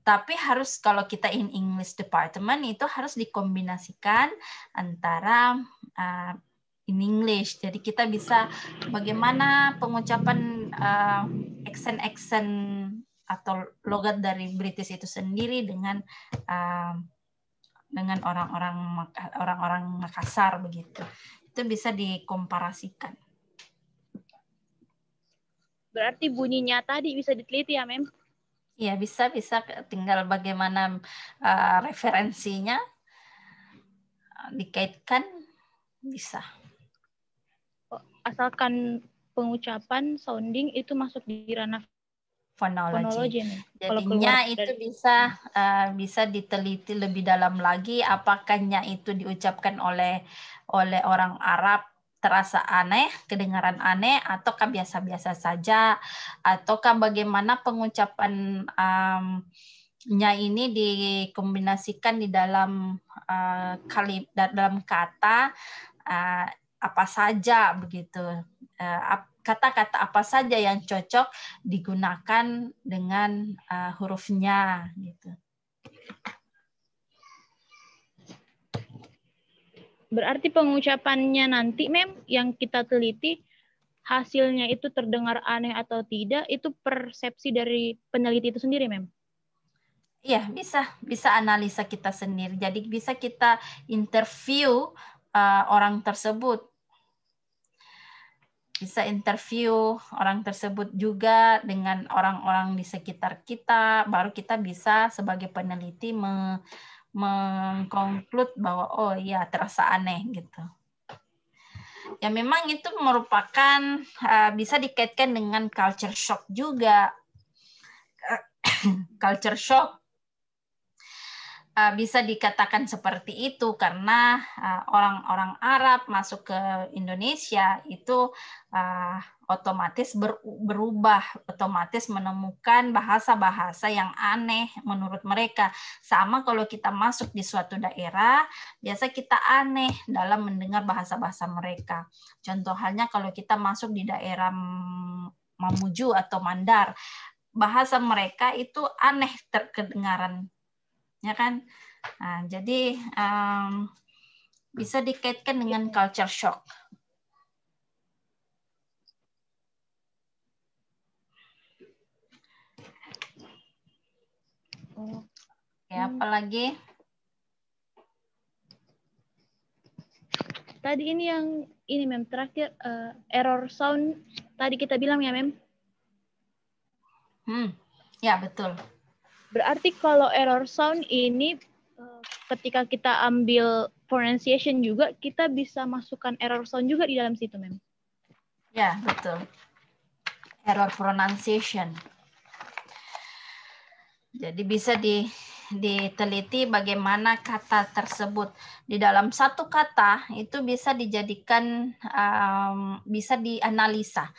tapi harus kalau kita in English department itu harus dikombinasikan antara uh, in English. Jadi kita bisa bagaimana pengucapan uh, accent accent atau logat dari British itu sendiri dengan uh, dengan orang-orang eh, orang-orang Makassar begitu. Itu bisa dikomparasikan. Berarti bunyinya tadi bisa diteliti ya, Mem? Iya, bisa bisa tinggal bagaimana uh, referensinya eh, dikaitkan bisa. Oh, asalkan pengucapan sounding itu masuk di ranah phonology. phonology Jadinya itu bisa uh, bisa diteliti lebih dalam lagi apakah itu diucapkan oleh oleh orang Arab terasa aneh, kedengaran aneh ataukah biasa-biasa saja ataukah bagaimana pengucapan um, nya ini dikombinasikan di dalam uh, eh, kali dalam kata uh, apa saja begitu Eh, kata-kata apa saja yang cocok digunakan dengan eh, hurufnya gitu. Berarti pengucapannya nanti mem yang kita teliti hasilnya itu terdengar aneh atau tidak itu persepsi dari peneliti itu sendiri mem. Iya, bisa bisa analisa kita sendiri. Jadi bisa kita interview uh, orang tersebut bisa interview orang tersebut juga dengan orang-orang di sekitar kita, baru kita bisa sebagai peneliti me meng bahwa oh iya terasa aneh gitu. Ya memang itu merupakan eh, bisa dikaitkan dengan culture shock juga. Eh, culture shock Eh, bisa dikatakan seperti itu karena eh, orang-orang uh, Arab masuk ke Indonesia itu uh, otomatis ber, berubah, otomatis menemukan bahasa-bahasa yang aneh menurut mereka. Sama kalau kita masuk di suatu daerah, biasa kita aneh dalam mendengar bahasa-bahasa mereka. Contoh halnya kalau kita masuk di daerah Mamuju atau Mandar, bahasa mereka itu aneh terkedengaran ya kan? Nah, jadi um, bisa dikaitkan dengan culture shock. Ya, hmm. apalagi tadi ini yang ini mem terakhir uh, error sound tadi kita bilang ya mem. Hmm, ya betul. Berarti kalau error sound ini eh, ketika kita ambil pronunciation juga kita bisa masukkan error sound juga di dalam situ, Mem. Ya, betul. Error pronunciation. Jadi bisa di diteliti bagaimana kata tersebut di dalam satu kata itu bisa dijadikan um, bisa dianalisa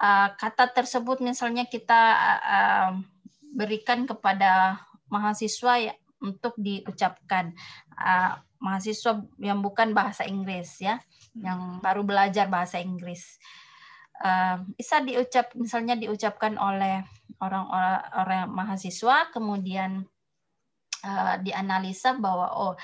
uh, kata tersebut misalnya kita uh, berikan kepada mahasiswa ya, untuk diucapkan uh, mahasiswa yang bukan bahasa Inggris ya, hmm. yang baru belajar bahasa Inggris. Uh, bisa diucap misalnya diucapkan oleh orang-orang mahasiswa kemudian uh, dianalisa bahwa oh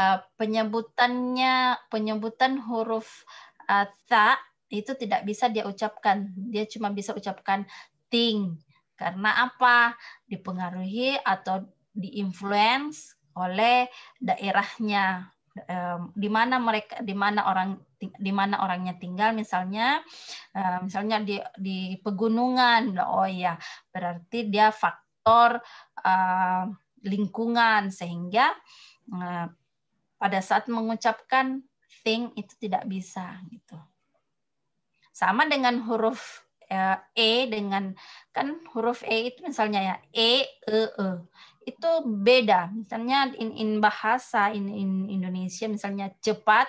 uh, penyebutannya penyebutan huruf uh, ta itu tidak bisa dia ucapkan dia cuma bisa ucapkan ting karena apa? Dipengaruhi atau diinfluence oleh daerahnya di mana mereka di mana orang di mana orangnya tinggal misalnya eh, misalnya di di pegunungan oh ya berarti dia faktor eh, lingkungan sehingga eh, pada saat mengucapkan thing itu tidak bisa gitu sama dengan huruf Eh, e dengan kan huruf e itu misalnya ya e e e itu beda. Misalnya in, in bahasa in, in Indonesia misalnya cepat,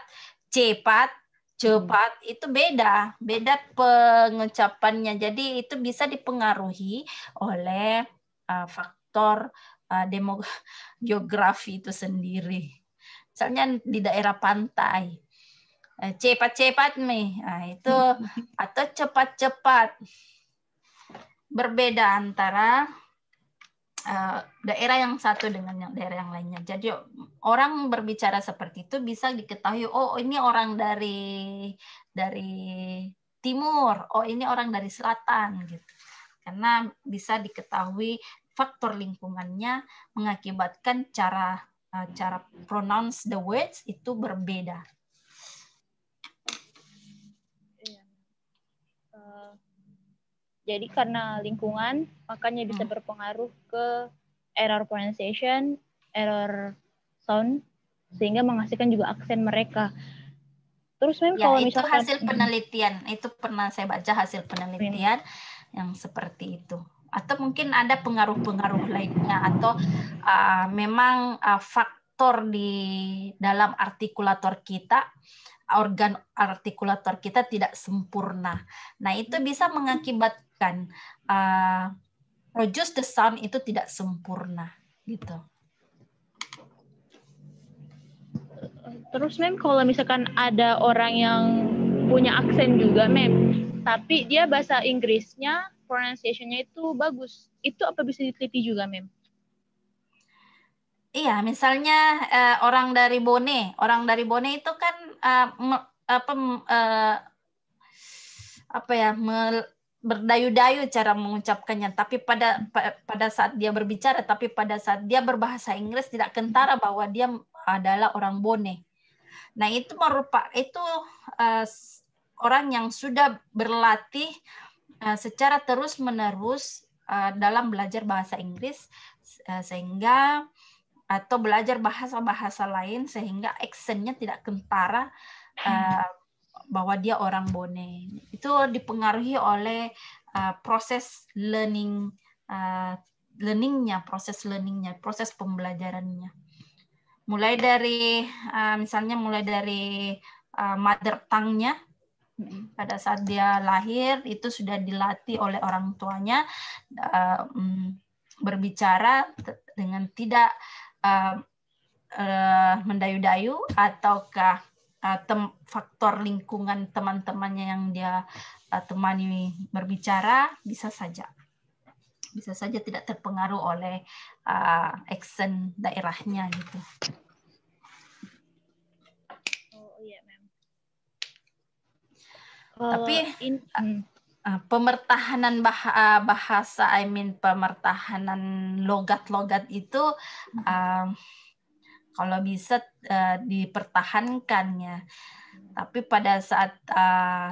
cepat, cepat hmm. itu beda, beda pengucapannya. Jadi itu bisa dipengaruhi oleh uh, faktor uh, eh, demografi itu sendiri. Misalnya di daerah pantai Eh, cepat-cepat nih Nah, itu atau cepat-cepat. Berbeda antara eh, daerah yang satu dengan daerah yang lainnya. Jadi orang berbicara seperti itu bisa diketahui oh ini orang dari dari timur, oh ini orang dari selatan gitu. Karena bisa diketahui faktor lingkungannya mengakibatkan cara eh, cara pronounce the words itu berbeda. Jadi karena lingkungan makanya bisa hmm. berpengaruh ke error pronunciation, error sound sehingga menghasilkan juga aksen mereka. Terus memang ya, kalau misalnya itu hasil hmm. penelitian, itu pernah saya baca hasil penelitian hmm. yang seperti itu. Atau mungkin ada pengaruh-pengaruh lainnya atau uh, memang uh, faktor di dalam artikulator kita organ artikulator kita tidak sempurna. Nah, itu bisa mengakibatkan uh, produce the sound itu tidak sempurna gitu. Terus mem kalau misalkan ada orang yang punya aksen juga mem, tapi dia bahasa Inggrisnya pronunciation-nya itu bagus. Itu apa bisa diteliti juga mem? Iya, misalnya uh, orang dari Bone, orang dari Bone itu kan uh, apa uh, apa ya berdayu-dayu cara mengucapkannya, tapi pada pada saat dia berbicara, tapi pada saat dia berbahasa Inggris tidak kentara bahwa dia adalah orang Bone. Nah itu merupakan itu uh, orang yang sudah berlatih uh, secara terus menerus uh, dalam belajar bahasa Inggris uh, sehingga atau belajar bahasa-bahasa lain sehingga aksennya tidak kentara uh, bahwa dia orang Bone. Itu dipengaruhi oleh uh, proses learning uh, learningnya, proses learningnya, proses pembelajarannya. Mulai dari uh, misalnya mulai dari uh, mother tongue-nya pada saat dia lahir itu sudah dilatih oleh orang tuanya uh, berbicara dengan tidak uh, mendayu-dayu ataukah uh, faktor lingkungan teman-temannya yang dia uh, temani berbicara bisa saja bisa saja tidak terpengaruh oleh uh, daerahnya gitu. Oh iya, mem. Tapi in, Ah, pemertahanan bah ah, bahasa, I mean pemertahanan logat-logat itu uh, kalau bisa uh, dipertahankannya. Tapi pada saat uh,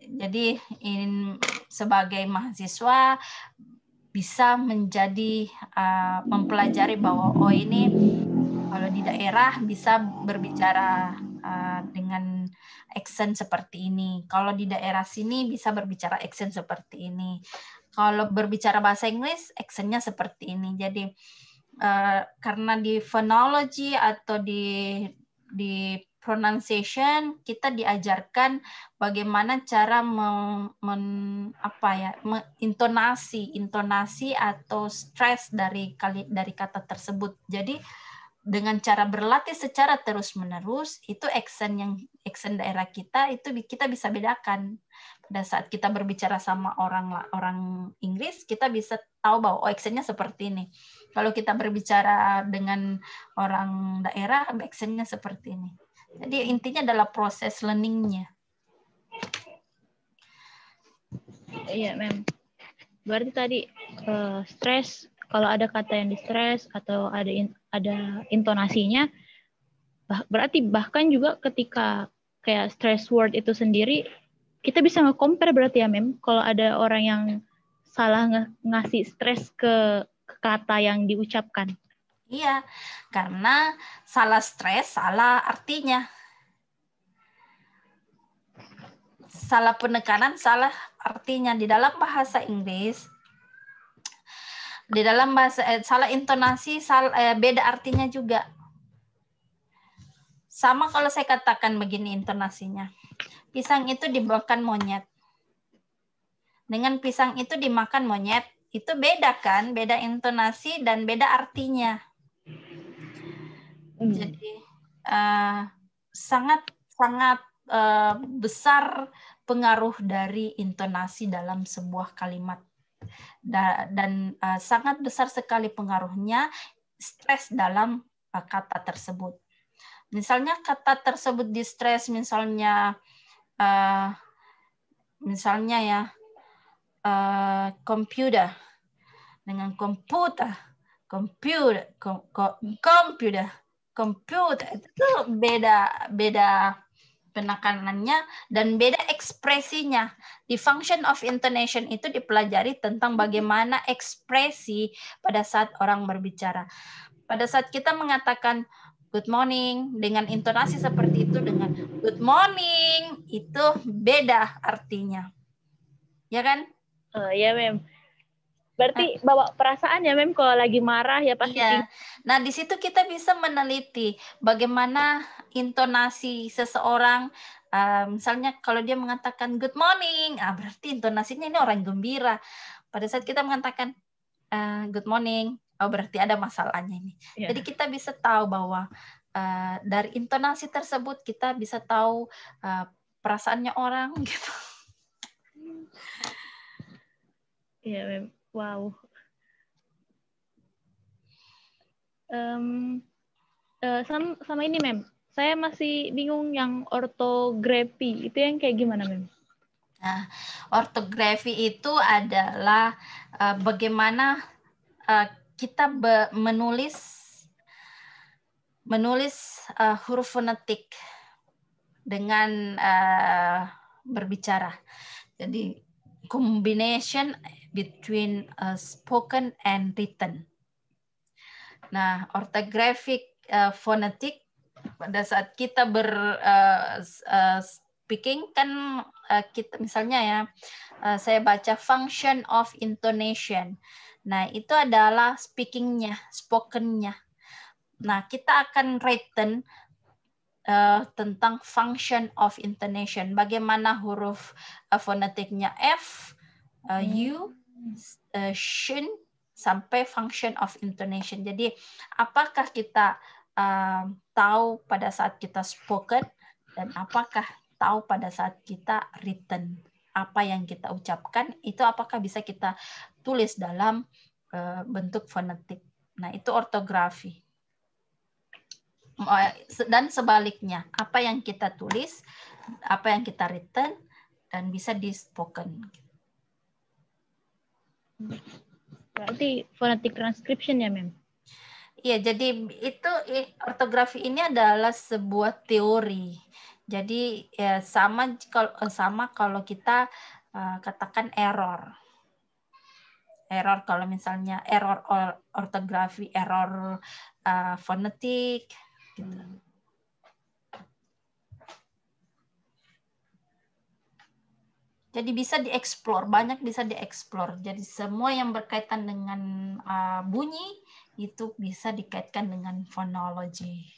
jadi in, sebagai mahasiswa bisa menjadi uh, mempelajari bahwa oh ini kalau di daerah bisa berbicara Eh, hmm. dengan accent seperti ini. Kalau di daerah sini bisa berbicara accent seperti ini. Kalau berbicara bahasa Inggris, accentnya seperti ini. Jadi eh, karena di phonology atau di di pronunciation kita diajarkan bagaimana cara mem, men, apa ya intonasi intonasi atau stress dari kali dari kata tersebut jadi dengan cara berlatih secara terus-menerus itu action yang action daerah kita itu kita bisa bedakan pada saat kita berbicara sama orang orang Inggris kita bisa tahu bahwa oh actionnya seperti ini kalau kita berbicara dengan orang daerah actionnya seperti ini jadi intinya adalah proses learningnya iya mem berarti tadi uh, eh, stres kalau ada kata yang di stress atau ada in, ada intonasinya bah, berarti bahkan juga ketika kayak stress word itu sendiri kita bisa nge-compare berarti ya mem kalau ada orang yang salah ng ngasih stres ke, ke kata yang diucapkan iya karena salah stres salah artinya salah penekanan salah artinya di dalam bahasa Inggris di dalam bahasa eh, salah intonasi salah, eh, beda artinya juga sama kalau saya katakan begini intonasinya pisang itu dimakan monyet dengan pisang itu dimakan monyet itu beda kan beda intonasi dan beda artinya hmm. jadi uh, sangat sangat uh, besar pengaruh dari intonasi dalam sebuah kalimat da, dan uh, sangat besar sekali pengaruhnya stres dalam uh, kata tersebut. Misalnya kata tersebut di stres, misalnya uh, misalnya ya uh, computer dengan komputer, computer, kom, komputer computer itu beda beda penekanannya dan beda ekspresinya. Di function of intonation itu dipelajari tentang bagaimana ekspresi pada saat orang berbicara. Pada saat kita mengatakan good morning dengan intonasi seperti itu dengan good morning itu beda artinya. Ya kan? Oh, ya, Mem. Berarti ah. bawa perasaan ya Mem kalau lagi marah ya pasti. Iya. Nah, di situ kita bisa meneliti bagaimana intonasi seseorang uh, misalnya kalau dia mengatakan good morning, ah berarti intonasinya ini orang gembira. Pada saat kita mengatakan uh, good morning, oh berarti ada masalahnya ini. Yeah. Jadi kita bisa tahu bahwa uh, dari intonasi tersebut kita bisa tahu uh, perasaannya orang gitu. Iya, yeah, Mem. Wow. Um, uh, eh, sama, sama ini, Mem. Saya masih bingung yang ortografi. Itu yang kayak gimana, Mem? Nah, ortografi itu adalah uh, bagaimana uh, kita be menulis menulis uh, huruf fonetik dengan uh, berbicara. Jadi combination between a uh, spoken and written. Nah, orthographic uh, phonetic pada saat kita ber uh, uh, speaking kan uh, kita misalnya ya uh, saya baca function of intonation. Nah, itu adalah speakingnya, spokennya. Nah, kita akan written uh, tentang function of intonation. Bagaimana huruf uh, fonetiknya F, uh, U, uh, shin, sampai function of intonation. Jadi apakah kita uh, tahu pada saat kita spoken dan apakah tahu pada saat kita written. Apa yang kita ucapkan itu apakah bisa kita tulis dalam uh, bentuk fonetik. Nah, itu ortografi. Eh, dan sebaliknya apa yang kita tulis apa yang kita written dan bisa di spoken berarti phonetic transcription ya mem Iya, jadi itu ortografi ini adalah sebuah teori. Jadi ya, sama kalau eh, sama kalau kita uh, katakan error error kalau misalnya error ortografi, error uh, fonetik, gitu. Jadi bisa dieksplor, banyak bisa dieksplor. Jadi semua yang berkaitan dengan uh, bunyi itu bisa dikaitkan dengan fonologi.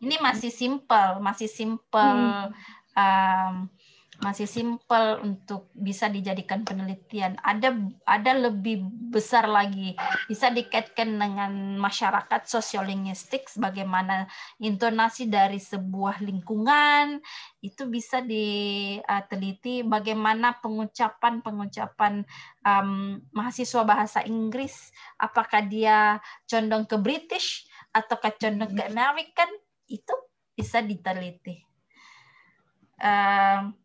Ini masih simple, masih simple hmm. Um, masih simpel untuk bisa dijadikan penelitian. Ada ada lebih besar lagi bisa dikaitkan dengan masyarakat sosiolinguistik bagaimana intonasi dari sebuah lingkungan itu bisa diteliti bagaimana pengucapan-pengucapan um, mahasiswa bahasa Inggris apakah dia condong ke British atau ke condong ke American itu bisa diteliti. Um,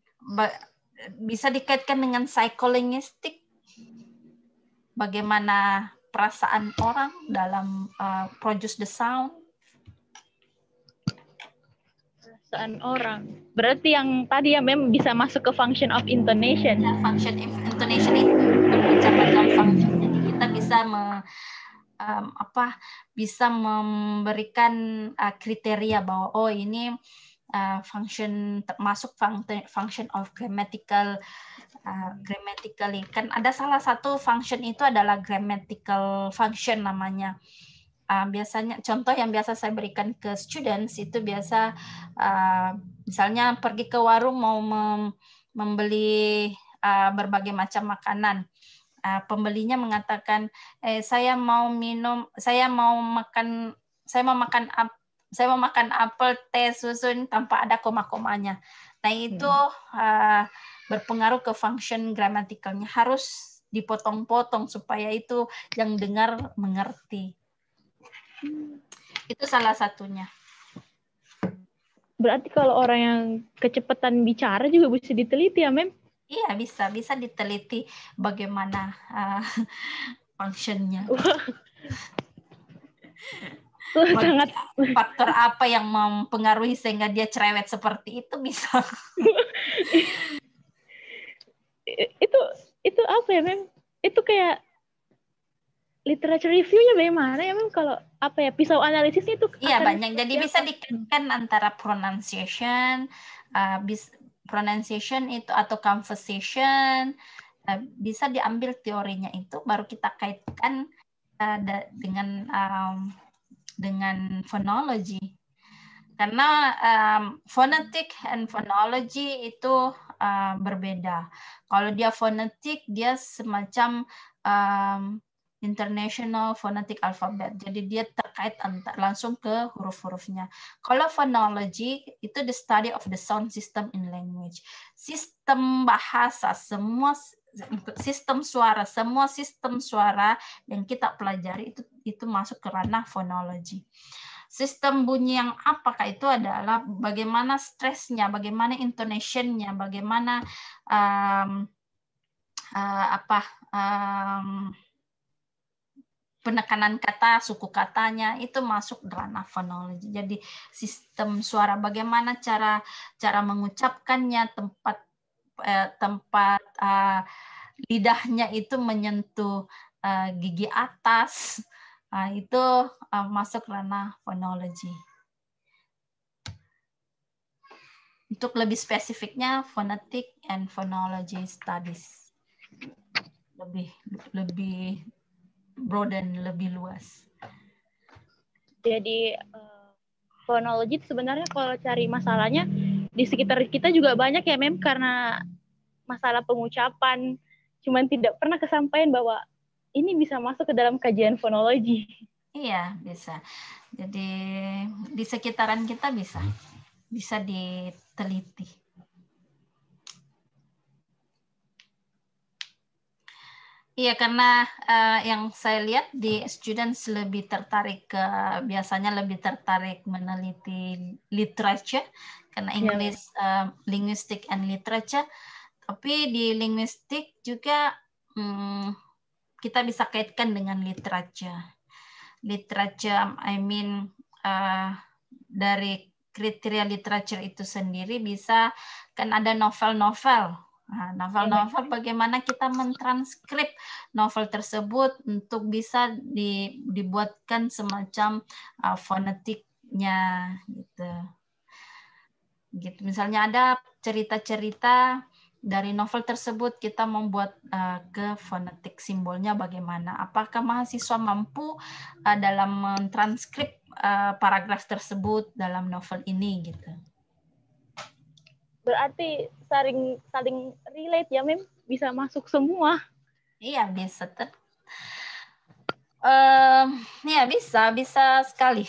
bisa dikaitkan dengan psikolinguistik bagaimana perasaan orang dalam uh, produce the sound perasaan orang berarti yang tadi ya mem bisa masuk ke function of intonation ya, function of intonation itu dalam function jadi kita bisa me, um, apa bisa memberikan uh, kriteria bahwa oh ini uh, function termasuk function of grammatical uh, grammatically kan ada salah satu function itu adalah grammatical function namanya uh, biasanya contoh yang biasa saya berikan ke students itu biasa uh, misalnya pergi ke warung mau mem membeli uh, berbagai macam makanan uh, pembelinya mengatakan eh saya mau minum saya mau makan saya mau makan apa saya mau makan apel, teh, susun tanpa ada koma-komanya. Nah, itu hmm. uh, berpengaruh ke function gramatikalnya. Harus dipotong-potong supaya itu yang dengar mengerti. Hmm. Itu salah satunya. Berarti kalau orang yang kecepatan bicara juga bisa diteliti ya, Mem? Iya, bisa. Bisa diteliti bagaimana uh, functionnya sangat faktor apa yang mempengaruhi sehingga dia cerewet seperti itu bisa itu itu apa ya mem itu kayak literature reviewnya bagaimana ya mem kalau apa ya pisau analisisnya itu iya banyak jadi ya, bisa dikaitkan antara pronunciation uh, bis, pronunciation itu atau conversation uh, bisa diambil teorinya itu baru kita kaitkan uh, dengan um, dengan phonology karena um, phonetic and phonology itu uh, berbeda. Kalau dia phonetic, dia semacam um, international phonetic alphabet. Jadi dia terkait antar, langsung ke huruf-hurufnya. Kalau phonology itu the study of the sound system in language. Sistem bahasa semua sistem suara, semua sistem suara yang kita pelajari itu itu masuk ke ranah fonologi. Sistem bunyi yang apakah itu adalah bagaimana stresnya, bagaimana intonationnya, bagaimana um, uh, apa um, penekanan kata, suku katanya itu masuk ranah fonologi. Jadi sistem suara bagaimana cara cara mengucapkannya, tempat eh, tempat eh, lidahnya itu menyentuh eh, gigi atas eh, itu eh, masuk ranah fonologi. Untuk lebih spesifiknya phonetic and phonology studies lebih lebih broad dan lebih luas. Jadi fonologi eh, sebenarnya kalau cari masalahnya di sekitar kita juga banyak ya mem karena masalah pengucapan cuman tidak pernah kesampaian bahwa ini bisa masuk ke dalam kajian fonologi. Iya, bisa. Jadi di sekitaran kita bisa bisa diteliti. Iya, karena uh, yang saya lihat di students lebih tertarik ke biasanya lebih tertarik meneliti literature karena English yeah. uh, linguistik and literature tapi di linguistik juga hmm, kita bisa kaitkan dengan literature literature I mean uh, dari kriteria literature itu sendiri bisa kan ada novel-novel Nah, iya, novel-novel bagaimana kita mentranskrip novel tersebut untuk bisa di, dibuatkan semacam uh, fonetiknya gitu gitu misalnya ada cerita-cerita dari novel tersebut kita membuat uh, ke fonetik simbolnya bagaimana apakah mahasiswa mampu uh, dalam mentranskrip uh, paragraf tersebut dalam novel ini gitu berarti saling saling relate ya mem bisa masuk semua iya bisa ter uh, ya bisa bisa sekali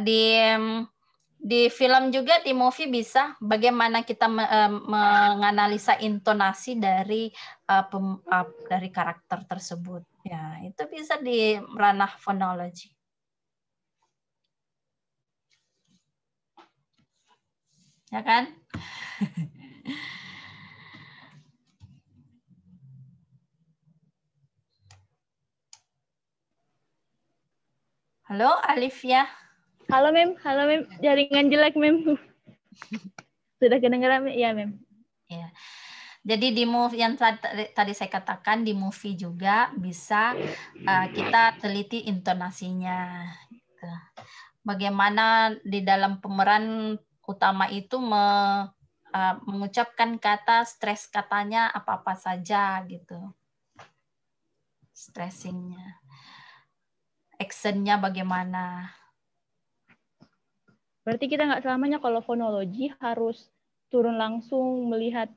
di di film juga di movie bisa bagaimana kita me, eh, menganalisa intonasi dari uh, pem, uh, dari karakter tersebut ya itu bisa di ranah fonologi ya kan halo Alif ya Halo Mem, halo Mem, jaringan jelek Mem. Sudah kedengaran ya Mem? Ya. Jadi di movie yang tadi saya katakan di movie juga bisa uh, kita teliti intonasinya. Gitu. Bagaimana di dalam pemeran utama itu me, uh, mengucapkan kata stres katanya apa-apa saja gitu. Stressingnya. Actionnya bagaimana. Berarti kita nggak selamanya kalau fonologi harus turun langsung melihat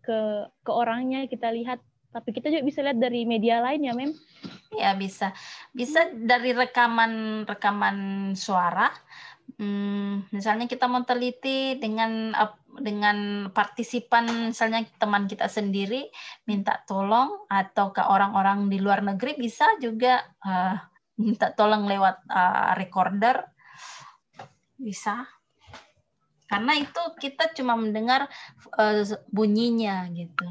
ke ke orangnya kita lihat tapi kita juga bisa lihat dari media lain ya mem ya bisa bisa dari rekaman rekaman suara hmm, misalnya kita mau teliti dengan dengan partisipan misalnya teman kita sendiri minta tolong atau ke orang-orang di luar negeri bisa juga uh, minta tolong lewat uh, recorder bisa karena itu kita cuma mendengar uh, bunyinya gitu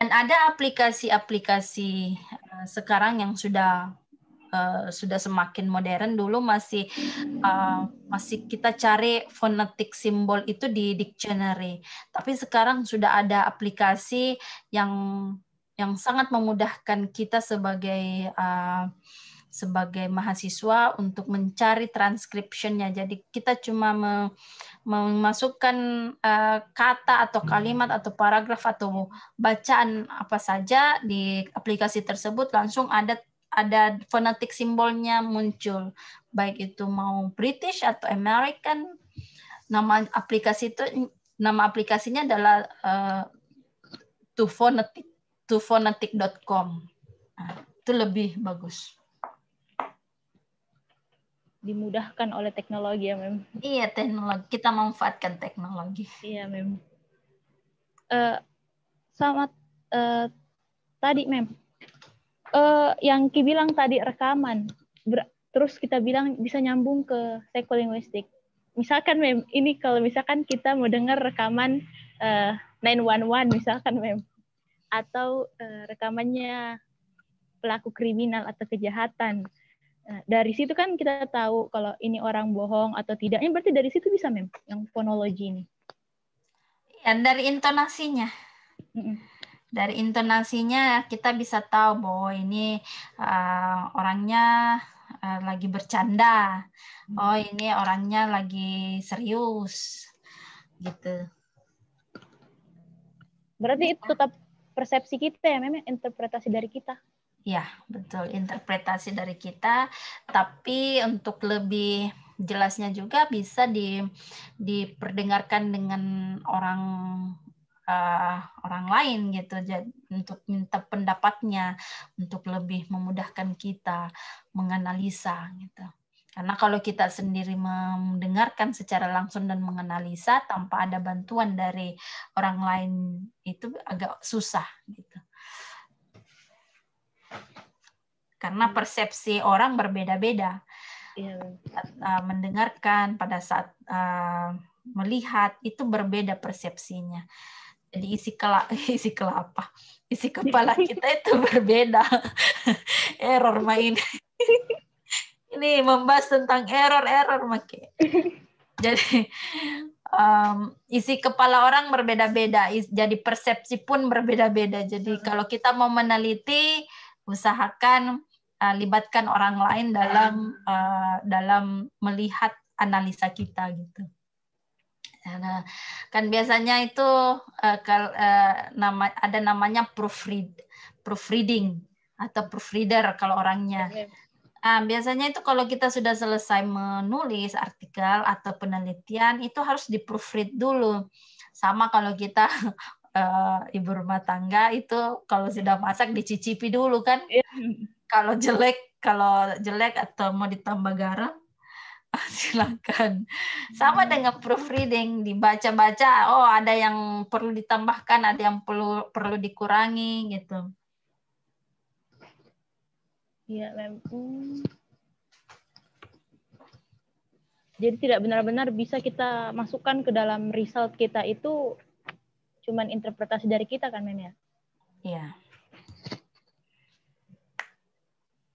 dan ada aplikasi-aplikasi uh, sekarang yang sudah Uh, sudah semakin modern dulu masih uh, masih kita cari fonetik simbol itu di dictionary tapi sekarang sudah ada aplikasi yang yang sangat memudahkan kita sebagai uh, sebagai mahasiswa untuk mencari transkripsinya Jadi kita cuma memasukkan eh, kata atau hmm. kalimat atau paragraf atau bacaan apa saja di aplikasi tersebut langsung ada ada fonetik simbolnya muncul baik itu mau British atau American nama aplikasi itu nama aplikasinya adalah uh, to nah, itu lebih bagus dimudahkan oleh teknologi ya mem iya teknologi kita manfaatkan teknologi iya mem uh, eh, sama uh, eh, tadi mem uh, yang ki bilang tadi rekaman Ber terus kita bilang bisa nyambung ke psikolinguistik misalkan mem ini kalau misalkan kita mau dengar rekaman nine one one misalkan mem atau uh, rekamannya pelaku kriminal atau kejahatan Nah, dari situ kan kita tahu kalau ini orang bohong atau tidak. Ini berarti dari situ bisa mem yang fonologi ini. Ya, dari intonasinya. Mm -mm. Dari intonasinya kita bisa tahu bahwa ini uh, orangnya uh, lagi bercanda. Mm. Oh, ini orangnya lagi serius. Gitu. Berarti itu iya. tetap persepsi kita ya, memang ya? interpretasi dari kita. Ya, betul. Interpretasi dari kita, tapi untuk lebih jelasnya juga bisa di, diperdengarkan dengan orang uh, orang lain gitu jadi, untuk minta pendapatnya untuk lebih memudahkan kita menganalisa gitu karena kalau kita sendiri mendengarkan secara langsung dan menganalisa tanpa ada bantuan dari orang lain itu agak susah gitu karena hmm. persepsi orang berbeda-beda. Yeah. Iya. Uh, mendengarkan pada saat uh, melihat itu berbeda persepsinya. Jadi iya. isi kela isi kelapa, isi kepala kita itu berbeda. error main. Ini membahas tentang error-error make. Jadi um, isi kepala orang berbeda-beda, jadi persepsi pun berbeda-beda. Jadi hmm. kalau kita mau meneliti usahakan uh, libatkan orang lain dalam uh, dalam melihat analisa kita gitu. karena kan biasanya itu uh, kal, uh, nama ada namanya proofread, proofreading atau proofreader kalau orangnya. Uh, biasanya itu kalau kita sudah selesai menulis artikel atau penelitian itu harus di proofread dulu. Sama kalau kita uh, ibu rumah tangga itu kalau sudah masak dicicipi dulu kan. Iya kalau jelek kalau jelek atau mau ditambah garam ah, silakan sama hmm. dengan proofreading dibaca-baca oh ada yang perlu ditambahkan ada yang perlu perlu dikurangi gitu ya mem hmm. jadi tidak benar-benar bisa kita masukkan ke dalam result kita itu cuman interpretasi dari kita kan mem ya iya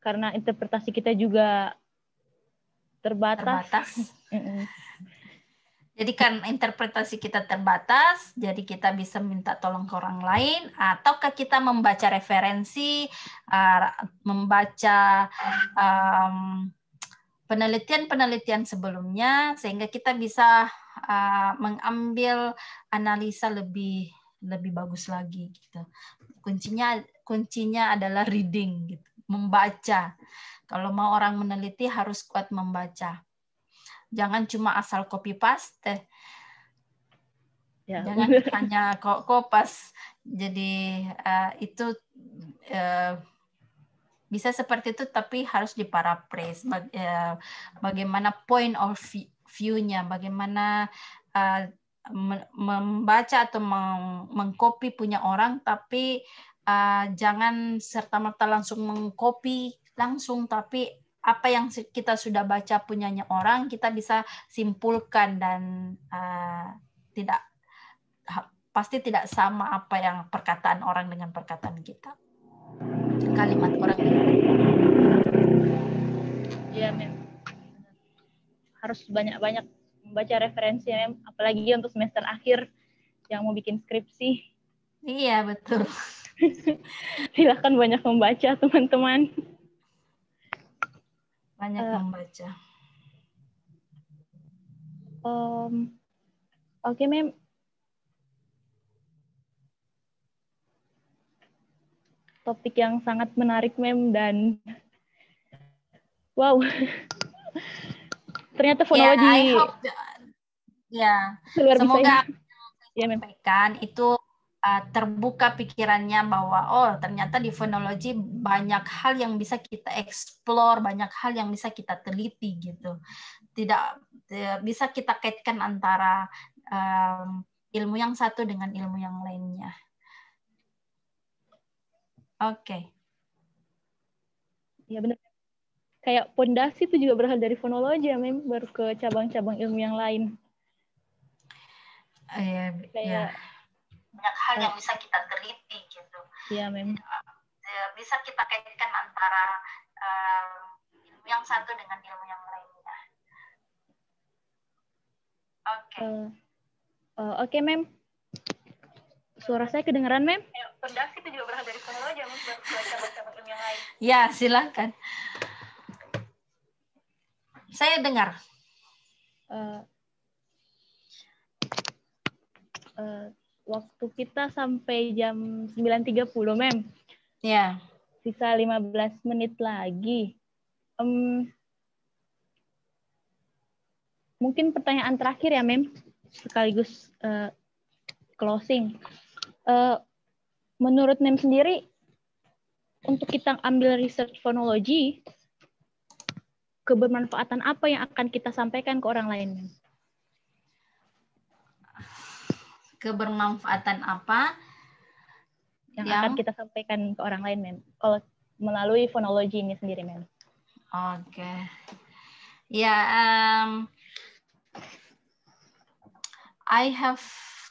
karena interpretasi kita juga terbatas. terbatas. jadi kan interpretasi kita terbatas, jadi kita bisa minta tolong ke orang lain, ataukah kita membaca referensi, uh, membaca um, penelitian-penelitian sebelumnya, sehingga kita bisa uh, mengambil analisa lebih lebih bagus lagi gitu. Kuncinya kuncinya adalah reading gitu membaca. Kalau mau orang meneliti harus kuat membaca. Jangan cuma asal copy paste. Ya. Jangan hanya kok kopas. Jadi uh, itu uh, bisa seperti itu tapi harus diparaphrase baga eh, bagaimana point of view-nya, bagaimana uh, membaca atau mengkopi punya orang tapi uh, jangan serta-merta langsung mengcopy langsung tapi apa yang kita sudah baca punyanya orang kita bisa simpulkan dan uh, tidak pasti tidak sama apa yang perkataan orang dengan perkataan kita kalimat orang ya mem harus banyak-banyak membaca referensi mem apalagi untuk semester akhir yang mau bikin skripsi iya betul Silahkan banyak membaca, teman-teman. Banyak uh, membaca. Um, Oke, okay, Mem. Topik yang sangat menarik, Mem, dan wow. Ternyata fonologi. Ya, yeah, semoga ya, Mem. itu uh, terbuka pikirannya bahwa oh ternyata di fonologi banyak hal yang bisa kita explore, banyak hal yang bisa kita teliti gitu. Tidak, bisa kita kaitkan antara um, ilmu yang satu dengan ilmu yang lainnya. Oke. Okay. Ya benar. Kayak pondasi itu juga berasal dari fonologi ya, mem, baru ke cabang-cabang ilmu yang lain. Uh, eh, yeah, iya. kayak yeah banyak hal yang ya. bisa kita teliti gitu. Iya memang. Ya, bisa kita kaitkan antara um, ilmu yang satu dengan ilmu yang lainnya. Oke. Okay. Uh, eh, uh, eh, Oke okay, mem. Suara saya kedengeran mem? Sudah ya, sih juga berasal dari solo aja, baru yang lain. Ya silahkan. Saya dengar. Uh, uh, waktu kita sampai jam 9.30, Mem. Ya. Sisa 15 menit lagi. Um, mungkin pertanyaan terakhir ya, Mem, sekaligus uh, closing. Uh, menurut Mem sendiri, untuk kita ambil research fonologi, kebermanfaatan apa yang akan kita sampaikan ke orang lain? Mem? kebermanfaatan apa yang, yang akan kita sampaikan ke orang lain, Mem. Kalau melalui fonologi ini sendiri, Mem. Oke. Okay. Ya, yeah, um, I have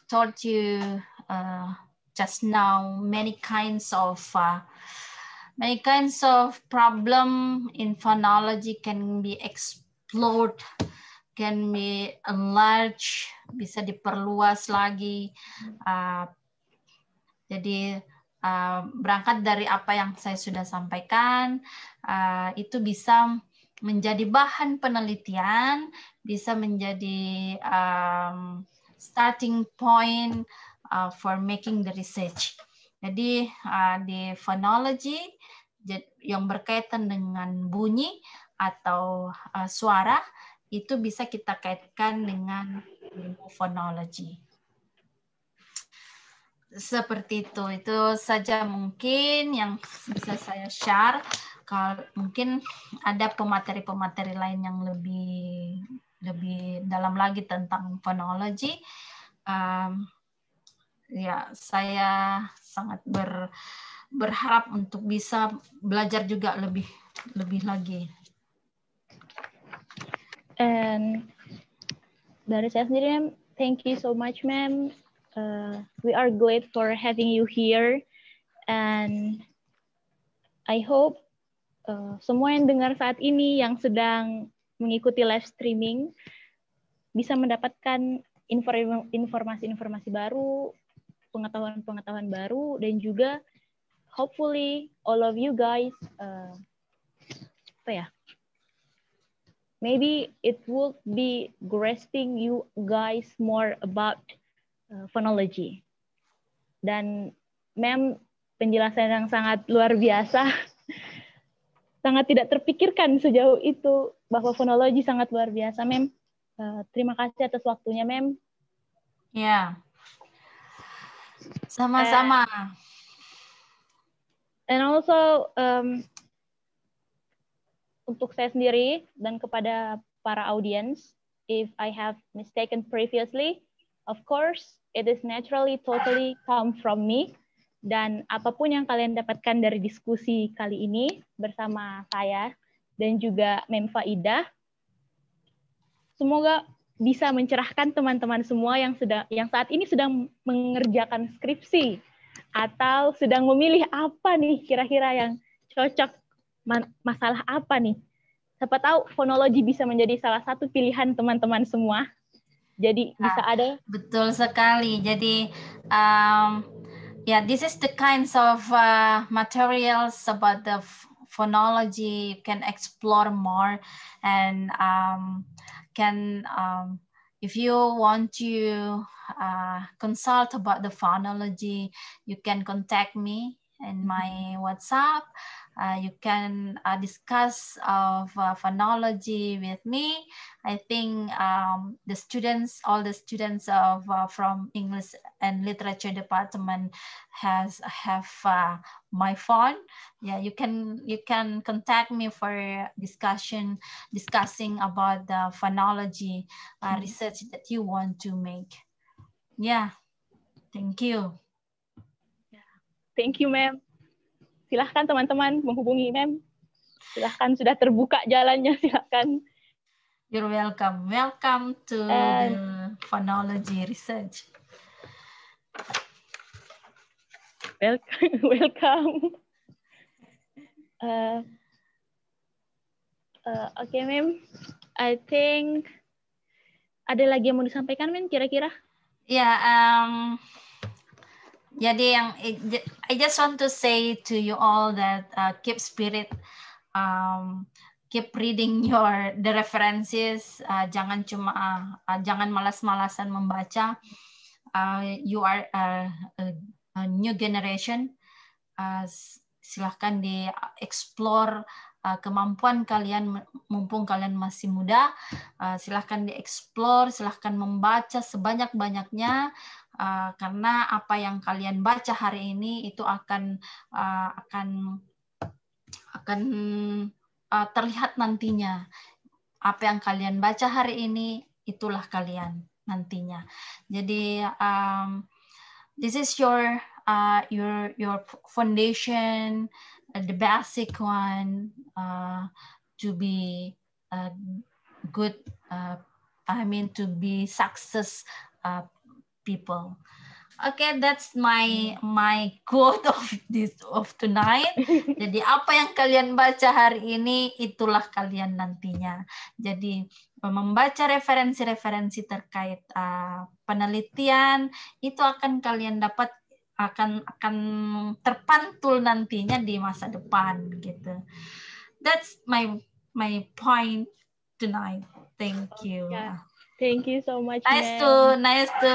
told you uh, just now many kinds of uh, many kinds of problem in phonology can be explored can be enlarge, bisa diperluas lagi. Uh, jadi uh, berangkat dari apa yang saya sudah sampaikan, uh, itu bisa menjadi bahan penelitian, bisa menjadi um, starting point uh, for making the research. Jadi uh, di phonology yang berkaitan dengan bunyi atau uh, suara itu bisa kita kaitkan dengan ilmu fonologi. Seperti itu, itu saja mungkin yang bisa saya share. Kalau mungkin ada pemateri-pemateri lain yang lebih lebih dalam lagi tentang fonologi, um, ya saya sangat ber, berharap untuk bisa belajar juga lebih lebih lagi And dari saya sendiri, ma'am, thank you so much, ma'am. Uh, we are glad for having you here. And I hope uh, semua yang dengar saat ini yang sedang mengikuti live streaming bisa mendapatkan informasi-informasi baru, pengetahuan-pengetahuan baru, dan juga hopefully all of you guys uh, apa ya maybe it will be grasping you guys more about uh, phonology. Dan mem penjelasan yang sangat luar biasa. sangat tidak terpikirkan sejauh itu bahwa fonologi sangat luar biasa, Mem. Uh, terima kasih atas waktunya, Mem. Ya. Sama-sama. Uh, and also um, untuk saya sendiri dan kepada para audiens, if I have mistaken previously, of course it is naturally totally come from me. Dan apapun yang kalian dapatkan dari diskusi kali ini bersama saya dan juga Memfa Ida, semoga bisa mencerahkan teman-teman semua yang sedang yang saat ini sedang mengerjakan skripsi atau sedang memilih apa nih kira-kira yang cocok masalah apa nih. Siapa tahu fonologi bisa menjadi salah satu pilihan teman-teman semua. Jadi ah, bisa ah, ada. Betul sekali. Jadi um, ya yeah, this is the kinds of uh, materials about the phonology. You can explore more and um, can um, if you want to uh, consult about the phonology, you can contact me in my mm-hmm. WhatsApp Uh, you can uh, discuss of uh, phonology with me. I think um, the students, all the students of uh, from English and Literature Department has have uh, my phone. Yeah, you can you can contact me for discussion discussing about the phonology mm -hmm. research that you want to make. Yeah, thank you. Thank you, ma'am. silahkan teman-teman menghubungi mem. Silahkan sudah terbuka jalannya, silahkan. You're welcome. Welcome to uh, the eh. phonology research. Welcome. welcome. Uh, uh, eh, Oke, okay, mem. I think ada lagi yang mau disampaikan, mem? Kira-kira? Ya. Yeah, um, jadi yang I just want to say to you all that uh, keep spirit um, keep reading your the references uh, jangan cuma uh, uh jangan malas-malasan membaca uh, you are a, a, a new generation uh, silahkan di uh, explore uh, kemampuan kalian mumpung kalian masih muda uh, silahkan di explore silahkan membaca sebanyak-banyaknya Eh, karena apa yang kalian baca hari ini itu akan uh, akan akan uh, terlihat nantinya apa yang kalian baca hari ini itulah kalian nantinya jadi um, this is your uh, your your foundation the basic one uh, to be a good uh, I mean to be success uh, people. Okay, that's my my quote of this of tonight. Jadi apa yang kalian baca hari ini itulah kalian nantinya. Jadi membaca referensi-referensi terkait uh, penelitian itu akan kalian dapat akan akan terpantul nantinya di masa depan gitu. That's my my point tonight. Thank you. Yeah. Thank you so much. Nice to nice to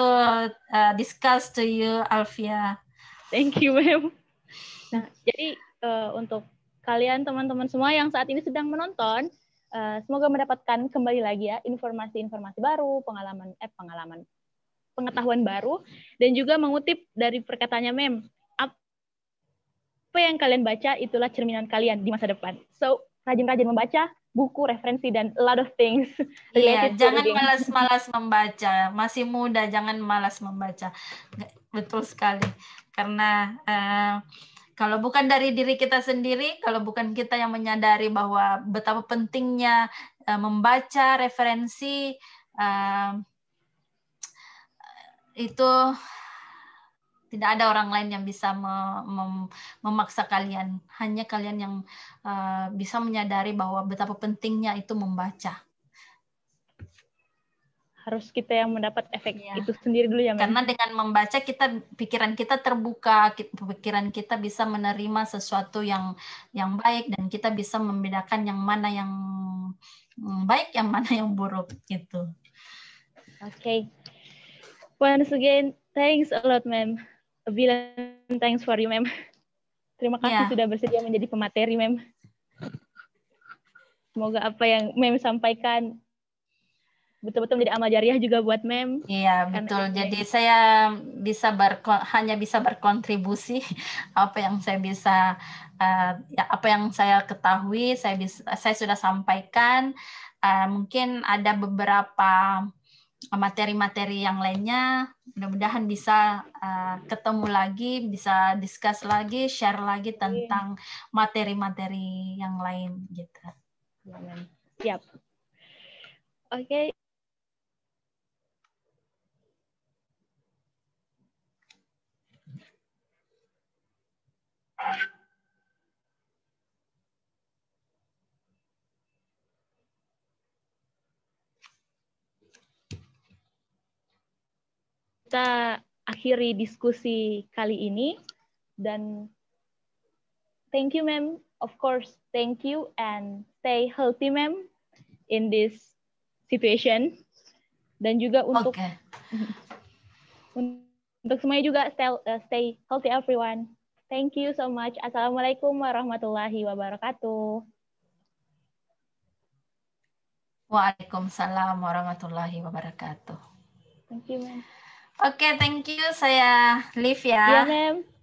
uh, discuss to you, Alfia. Thank you, ma'am. Nah, jadi uh, untuk kalian teman-teman semua yang saat ini sedang menonton, uh, semoga mendapatkan kembali lagi ya informasi-informasi baru, pengalaman eh pengalaman pengetahuan baru dan juga mengutip dari perkataannya Mem, apa yang kalian baca itulah cerminan kalian di masa depan. So, rajin-rajin membaca, buku referensi dan a lot of things. Iya, jangan malas-malas membaca. Masih muda, jangan malas membaca. Betul sekali. Karena uh, kalau bukan dari diri kita sendiri, kalau bukan kita yang menyadari bahwa betapa pentingnya uh, membaca referensi uh, itu tidak ada orang lain yang bisa mem memaksa kalian. Hanya kalian yang uh, bisa menyadari bahwa betapa pentingnya itu membaca. Harus kita yang mendapat efek iya. itu sendiri dulu ya. Karena dengan membaca kita pikiran kita terbuka, pikiran kita bisa menerima sesuatu yang yang baik dan kita bisa membedakan yang mana yang mm, baik, yang mana yang buruk gitu. Oke. Okay. Once again, thanks a lot, ma'am bilang thanks for you, Mem. Terima kasih yeah. sudah bersedia menjadi pemateri, Mem. Semoga apa yang Mem sampaikan betul-betul menjadi amal jariah juga buat Mem. Iya, betul. Karena Jadi ya. saya bisa berko hanya bisa berkontribusi apa yang saya bisa uh, ya, apa yang saya ketahui, saya bisa saya sudah sampaikan. Uh, mungkin ada beberapa materi-materi yang lainnya. Mudah-mudahan bisa uh, ketemu lagi, bisa discuss lagi, share lagi iya. tentang materi-materi yang lain gitu. Siap. Oke. Okay. Thank you. kita akhiri diskusi kali ini dan thank you ma'am of course thank you and stay healthy ma'am in this situation dan juga untuk okay. untuk semuanya juga stay, uh, stay healthy everyone thank you so much assalamualaikum warahmatullahi wabarakatuh Waalaikumsalam warahmatullahi wabarakatuh. Thank you, ma'am. Oke, okay, thank you. Saya leave ya. Iya, Mem.